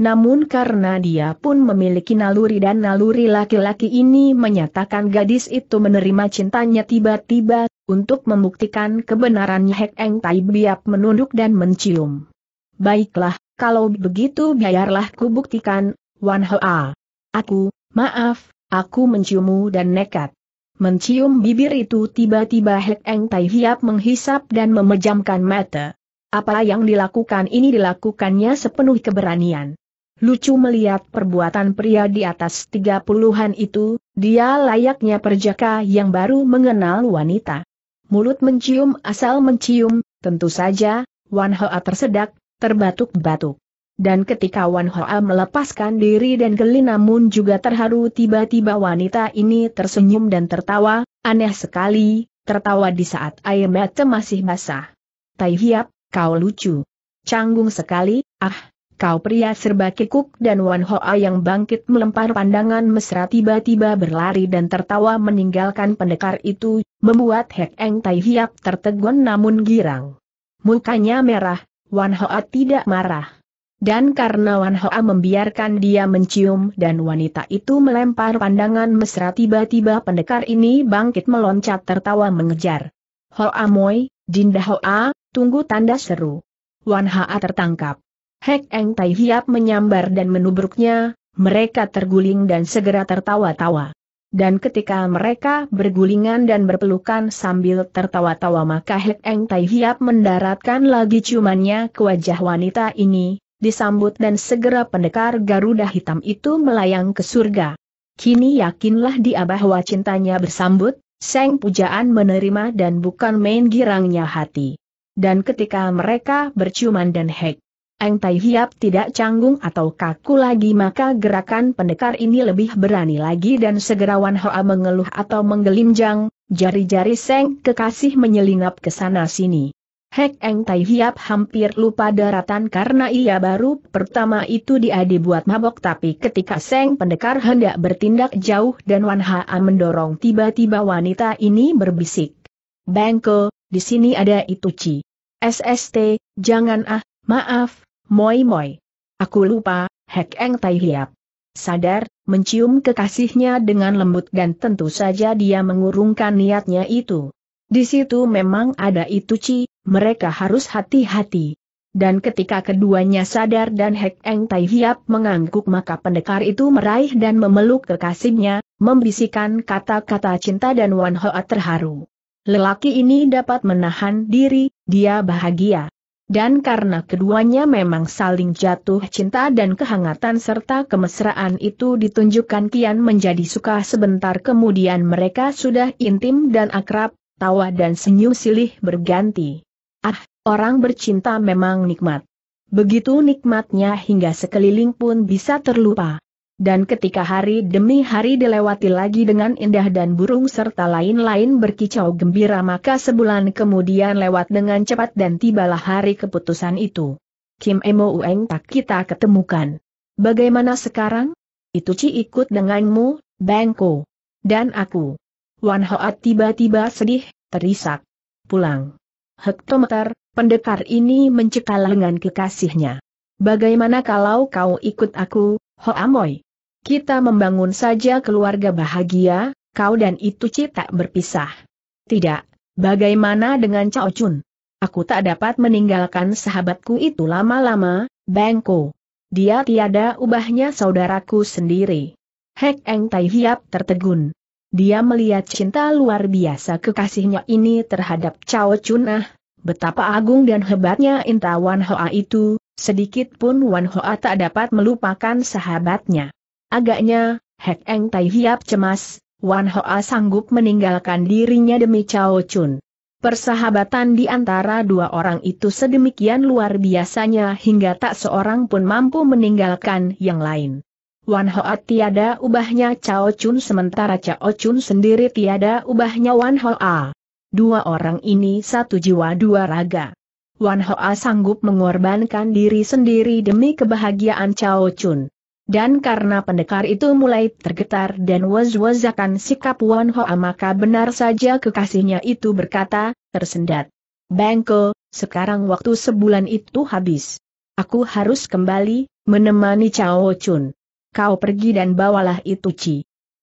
Namun karena dia pun memiliki naluri dan naluri laki-laki ini menyatakan gadis itu menerima cintanya tiba-tiba untuk membuktikan kebenarannya Hek Eng Tai Biap menunduk dan mencium. Baiklah, kalau begitu biarlah ku buktikan, Wan Hoa. Aku, maaf, aku menciummu dan nekat. Mencium bibir itu tiba-tiba Hek Eng Tai Hiap menghisap dan memejamkan mata. Apa yang dilakukan ini dilakukannya sepenuh keberanian. Lucu melihat perbuatan pria di atas tiga puluhan itu, dia layaknya perjaka yang baru mengenal wanita mulut mencium asal mencium, tentu saja, Wan Hoa tersedak, terbatuk-batuk. Dan ketika Wan Hoa melepaskan diri dan geli namun juga terharu tiba-tiba wanita ini tersenyum dan tertawa, aneh sekali, tertawa di saat air mata masih basah. Tai Hiap, kau lucu. Canggung sekali, ah, kau pria serba kikuk dan Wan Hoa yang bangkit melempar pandangan mesra tiba-tiba berlari dan tertawa meninggalkan pendekar itu, membuat Hek Eng Tai Hiap tertegun namun girang. Mukanya merah, Wan Hoa tidak marah. Dan karena Wan Hoa membiarkan dia mencium dan wanita itu melempar pandangan mesra tiba-tiba pendekar ini bangkit meloncat tertawa mengejar. Hoa Moi, Dinda Hoa, tunggu tanda seru. Wan Hoa tertangkap. Hek Eng Tai Hiap menyambar dan menubruknya, mereka terguling dan segera tertawa-tawa. Dan ketika mereka bergulingan dan berpelukan sambil tertawa-tawa maka Hek Eng Tai Hiap mendaratkan lagi ciumannya ke wajah wanita ini, disambut dan segera pendekar Garuda Hitam itu melayang ke surga. Kini yakinlah dia bahwa cintanya bersambut, Seng Pujaan menerima dan bukan main girangnya hati. Dan ketika mereka berciuman dan Hek Eng Tai Hiap tidak canggung atau kaku lagi maka gerakan pendekar ini lebih berani lagi dan segera Wan Hoa mengeluh atau menggelinjang, jari-jari Seng kekasih menyelinap ke sana sini. Hek Eng Tai Hiap hampir lupa daratan karena ia baru pertama itu dia buat mabok tapi ketika Seng pendekar hendak bertindak jauh dan Wan Hoa mendorong tiba-tiba wanita ini berbisik. Bangko, di sini ada itu Ci. SST, jangan ah, maaf, Moi moi. Aku lupa, Hek Eng Tai Hiap. Sadar, mencium kekasihnya dengan lembut dan tentu saja dia mengurungkan niatnya itu. Di situ memang ada itu Ci, mereka harus hati-hati. Dan ketika keduanya sadar dan Hek Eng Tai Hiap mengangguk maka pendekar itu meraih dan memeluk kekasihnya, membisikkan kata-kata cinta dan Wan Hoa terharu. Lelaki ini dapat menahan diri, dia bahagia. Dan karena keduanya memang saling jatuh cinta dan kehangatan serta kemesraan itu ditunjukkan kian menjadi suka sebentar kemudian mereka sudah intim dan akrab, tawa dan senyum silih berganti. Ah, orang bercinta memang nikmat. Begitu nikmatnya hingga sekeliling pun bisa terlupa dan ketika hari demi hari dilewati lagi dengan indah dan burung serta lain-lain berkicau gembira maka sebulan kemudian lewat dengan cepat dan tibalah hari keputusan itu. Kim Emo Ueng tak kita ketemukan. Bagaimana sekarang? Itu Ci ikut denganmu, Bangko. Dan aku. Wan Hoat tiba-tiba sedih, terisak. Pulang. Hektometer, pendekar ini mencekal lengan kekasihnya. Bagaimana kalau kau ikut aku, Ho Amoy? Kita membangun saja keluarga bahagia, kau dan itu cita berpisah. Tidak, bagaimana dengan Cao Chun? Aku tak dapat meninggalkan sahabatku itu lama-lama, Bengko. Dia tiada ubahnya saudaraku sendiri. Hek Eng Tai Hiap tertegun. Dia melihat cinta luar biasa kekasihnya ini terhadap Cao Chunah, betapa agung dan hebatnya intawan Hoa itu, sedikit pun Wan Hoa tak dapat melupakan sahabatnya. Agaknya, Hek Eng Tai Hiap cemas, Wan Hoa sanggup meninggalkan dirinya demi Chao Chun. Persahabatan di antara dua orang itu sedemikian luar biasanya hingga tak seorang pun mampu meninggalkan yang lain. Wan Hoa tiada ubahnya Chao Chun sementara Chao Chun sendiri tiada ubahnya Wan Hoa. Dua orang ini satu jiwa dua raga. Wan Hoa sanggup mengorbankan diri sendiri demi kebahagiaan Chao Chun. Dan karena pendekar itu mulai tergetar dan was-wasakan sikap Wan Hoa maka benar saja kekasihnya itu berkata, tersendat. Bangko, sekarang waktu sebulan itu habis. Aku harus kembali, menemani Chao Chun. Kau pergi dan bawalah itu Ci.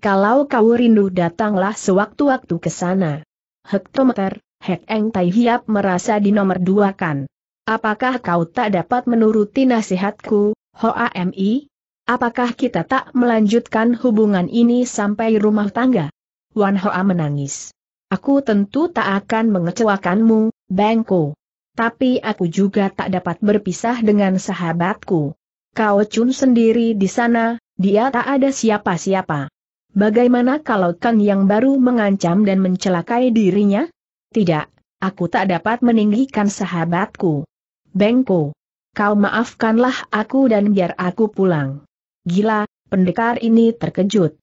Kalau kau rindu datanglah sewaktu-waktu ke sana. Hektometer, Hek Eng Tai Hiap merasa di nomor dua kan. Apakah kau tak dapat menuruti nasihatku, Hoa Mi? Apakah kita tak melanjutkan hubungan ini sampai rumah tangga? Wan Hoa menangis. Aku tentu tak akan mengecewakanmu, Bengko. Tapi aku juga tak dapat berpisah dengan sahabatku. Kau Chun sendiri di sana, dia tak ada siapa-siapa. Bagaimana kalau Kang yang baru mengancam dan mencelakai dirinya? Tidak, aku tak dapat meninggikan sahabatku. Bengko, kau maafkanlah aku dan biar aku pulang. Gila, pendekar ini terkejut.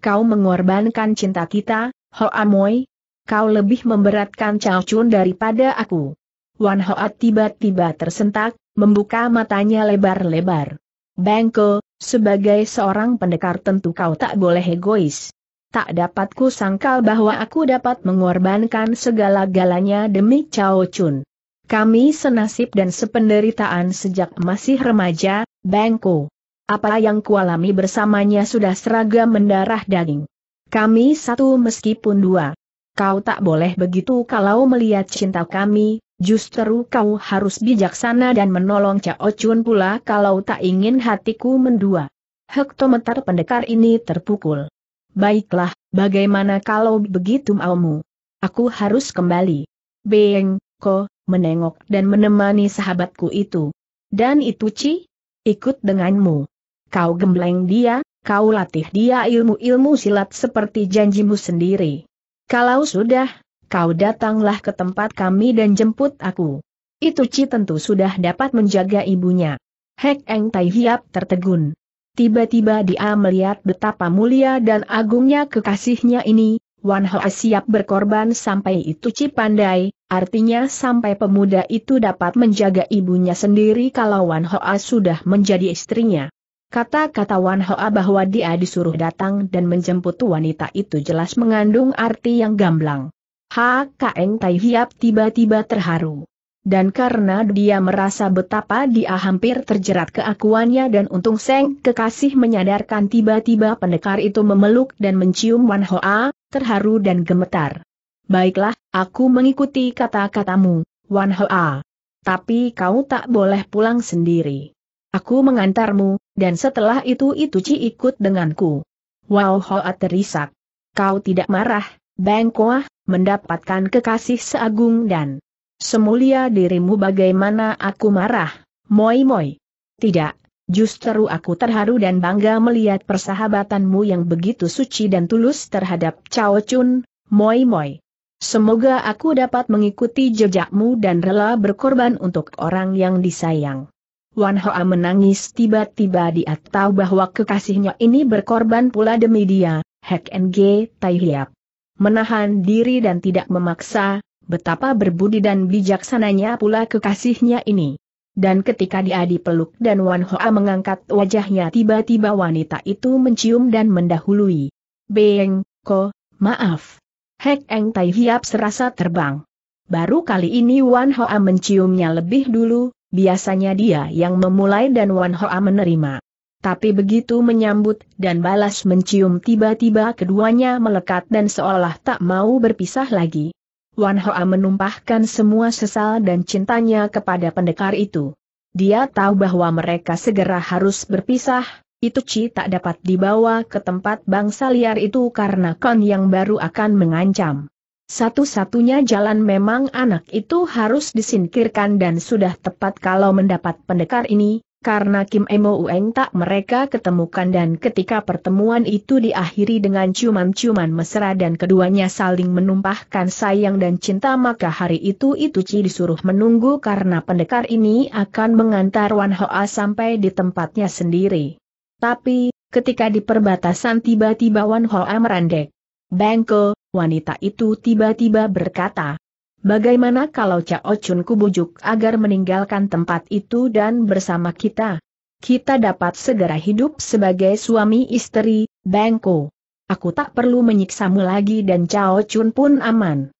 Kau mengorbankan cinta kita, Ho Amoy. Kau lebih memberatkan Chao Chun daripada aku. Wan Hoa tiba-tiba tersentak, membuka matanya lebar-lebar. Bengko, sebagai seorang pendekar tentu kau tak boleh egois. Tak dapatku sangkal bahwa aku dapat mengorbankan segala-galanya demi Chao Chun. Kami senasib dan sependeritaan sejak masih remaja, Bengko. Apa yang kualami bersamanya sudah seragam mendarah daging. Kami satu meskipun dua. Kau tak boleh begitu kalau melihat cinta kami, justru kau harus bijaksana dan menolong Cao Chun pula kalau tak ingin hatiku mendua. Hektometer pendekar ini terpukul. Baiklah, bagaimana kalau begitu maumu? Aku harus kembali. Beng, ko, menengok dan menemani sahabatku itu. Dan itu Ci, ikut denganmu. Kau gembleng dia, kau latih dia ilmu-ilmu silat seperti janjimu sendiri. Kalau sudah, kau datanglah ke tempat kami dan jemput aku. Itu Ci tentu sudah dapat menjaga ibunya. Hek Eng Tai Hiap tertegun. Tiba-tiba dia melihat betapa mulia dan agungnya kekasihnya ini, Wan Hoa siap berkorban sampai itu Ci pandai, artinya sampai pemuda itu dapat menjaga ibunya sendiri kalau Wan Hoa sudah menjadi istrinya. Kata-kata Wan Hoa bahwa dia disuruh datang dan menjemput wanita itu jelas mengandung arti yang gamblang. Kaeng Tai Hiap tiba-tiba terharu. Dan karena dia merasa betapa dia hampir terjerat keakuannya dan untung Seng kekasih menyadarkan tiba-tiba pendekar itu memeluk dan mencium Wan Hoa, terharu dan gemetar. Baiklah, aku mengikuti kata-katamu, Wan Hoa. Tapi kau tak boleh pulang sendiri. Aku mengantarmu, dan setelah itu itu ci ikut denganku. Wow Hoa terisak. Kau tidak marah, bang Bengkoah, mendapatkan kekasih seagung dan semulia dirimu bagaimana aku marah, moi moi. Tidak, justru aku terharu dan bangga melihat persahabatanmu yang begitu suci dan tulus terhadap Chao Chun, moi moi. Semoga aku dapat mengikuti jejakmu dan rela berkorban untuk orang yang disayang. Wan Hoa menangis tiba-tiba dia tahu bahwa kekasihnya ini berkorban pula demi dia, Hek NG Tai Hiap. Menahan diri dan tidak memaksa, betapa berbudi dan bijaksananya pula kekasihnya ini. Dan ketika dia dipeluk dan Wan Hoa mengangkat wajahnya tiba-tiba wanita itu mencium dan mendahului. Beng, ko, maaf. Hek Eng Tai Hiap serasa terbang. Baru kali ini Wan Hoa menciumnya lebih dulu, Biasanya dia yang memulai dan Wan Hoa menerima. Tapi begitu menyambut dan balas mencium tiba-tiba keduanya melekat dan seolah tak mau berpisah lagi. Wan Hoa menumpahkan semua sesal dan cintanya kepada pendekar itu. Dia tahu bahwa mereka segera harus berpisah, itu Ci tak dapat dibawa ke tempat bangsa liar itu karena Kon yang baru akan mengancam. Satu-satunya jalan memang anak itu harus disingkirkan dan sudah tepat kalau mendapat pendekar ini, karena Kim Emo Ueng tak mereka ketemukan dan ketika pertemuan itu diakhiri dengan ciuman-ciuman mesra dan keduanya saling menumpahkan sayang dan cinta maka hari itu itu Ci disuruh menunggu karena pendekar ini akan mengantar Wan Hoa sampai di tempatnya sendiri. Tapi, ketika di perbatasan tiba-tiba Wan Hoa merandek. Bangko, wanita itu tiba-tiba berkata, Bagaimana kalau Cao Chun kubujuk agar meninggalkan tempat itu dan bersama kita? Kita dapat segera hidup sebagai suami istri, Bangko. Aku tak perlu menyiksamu lagi dan Cao Chun pun aman.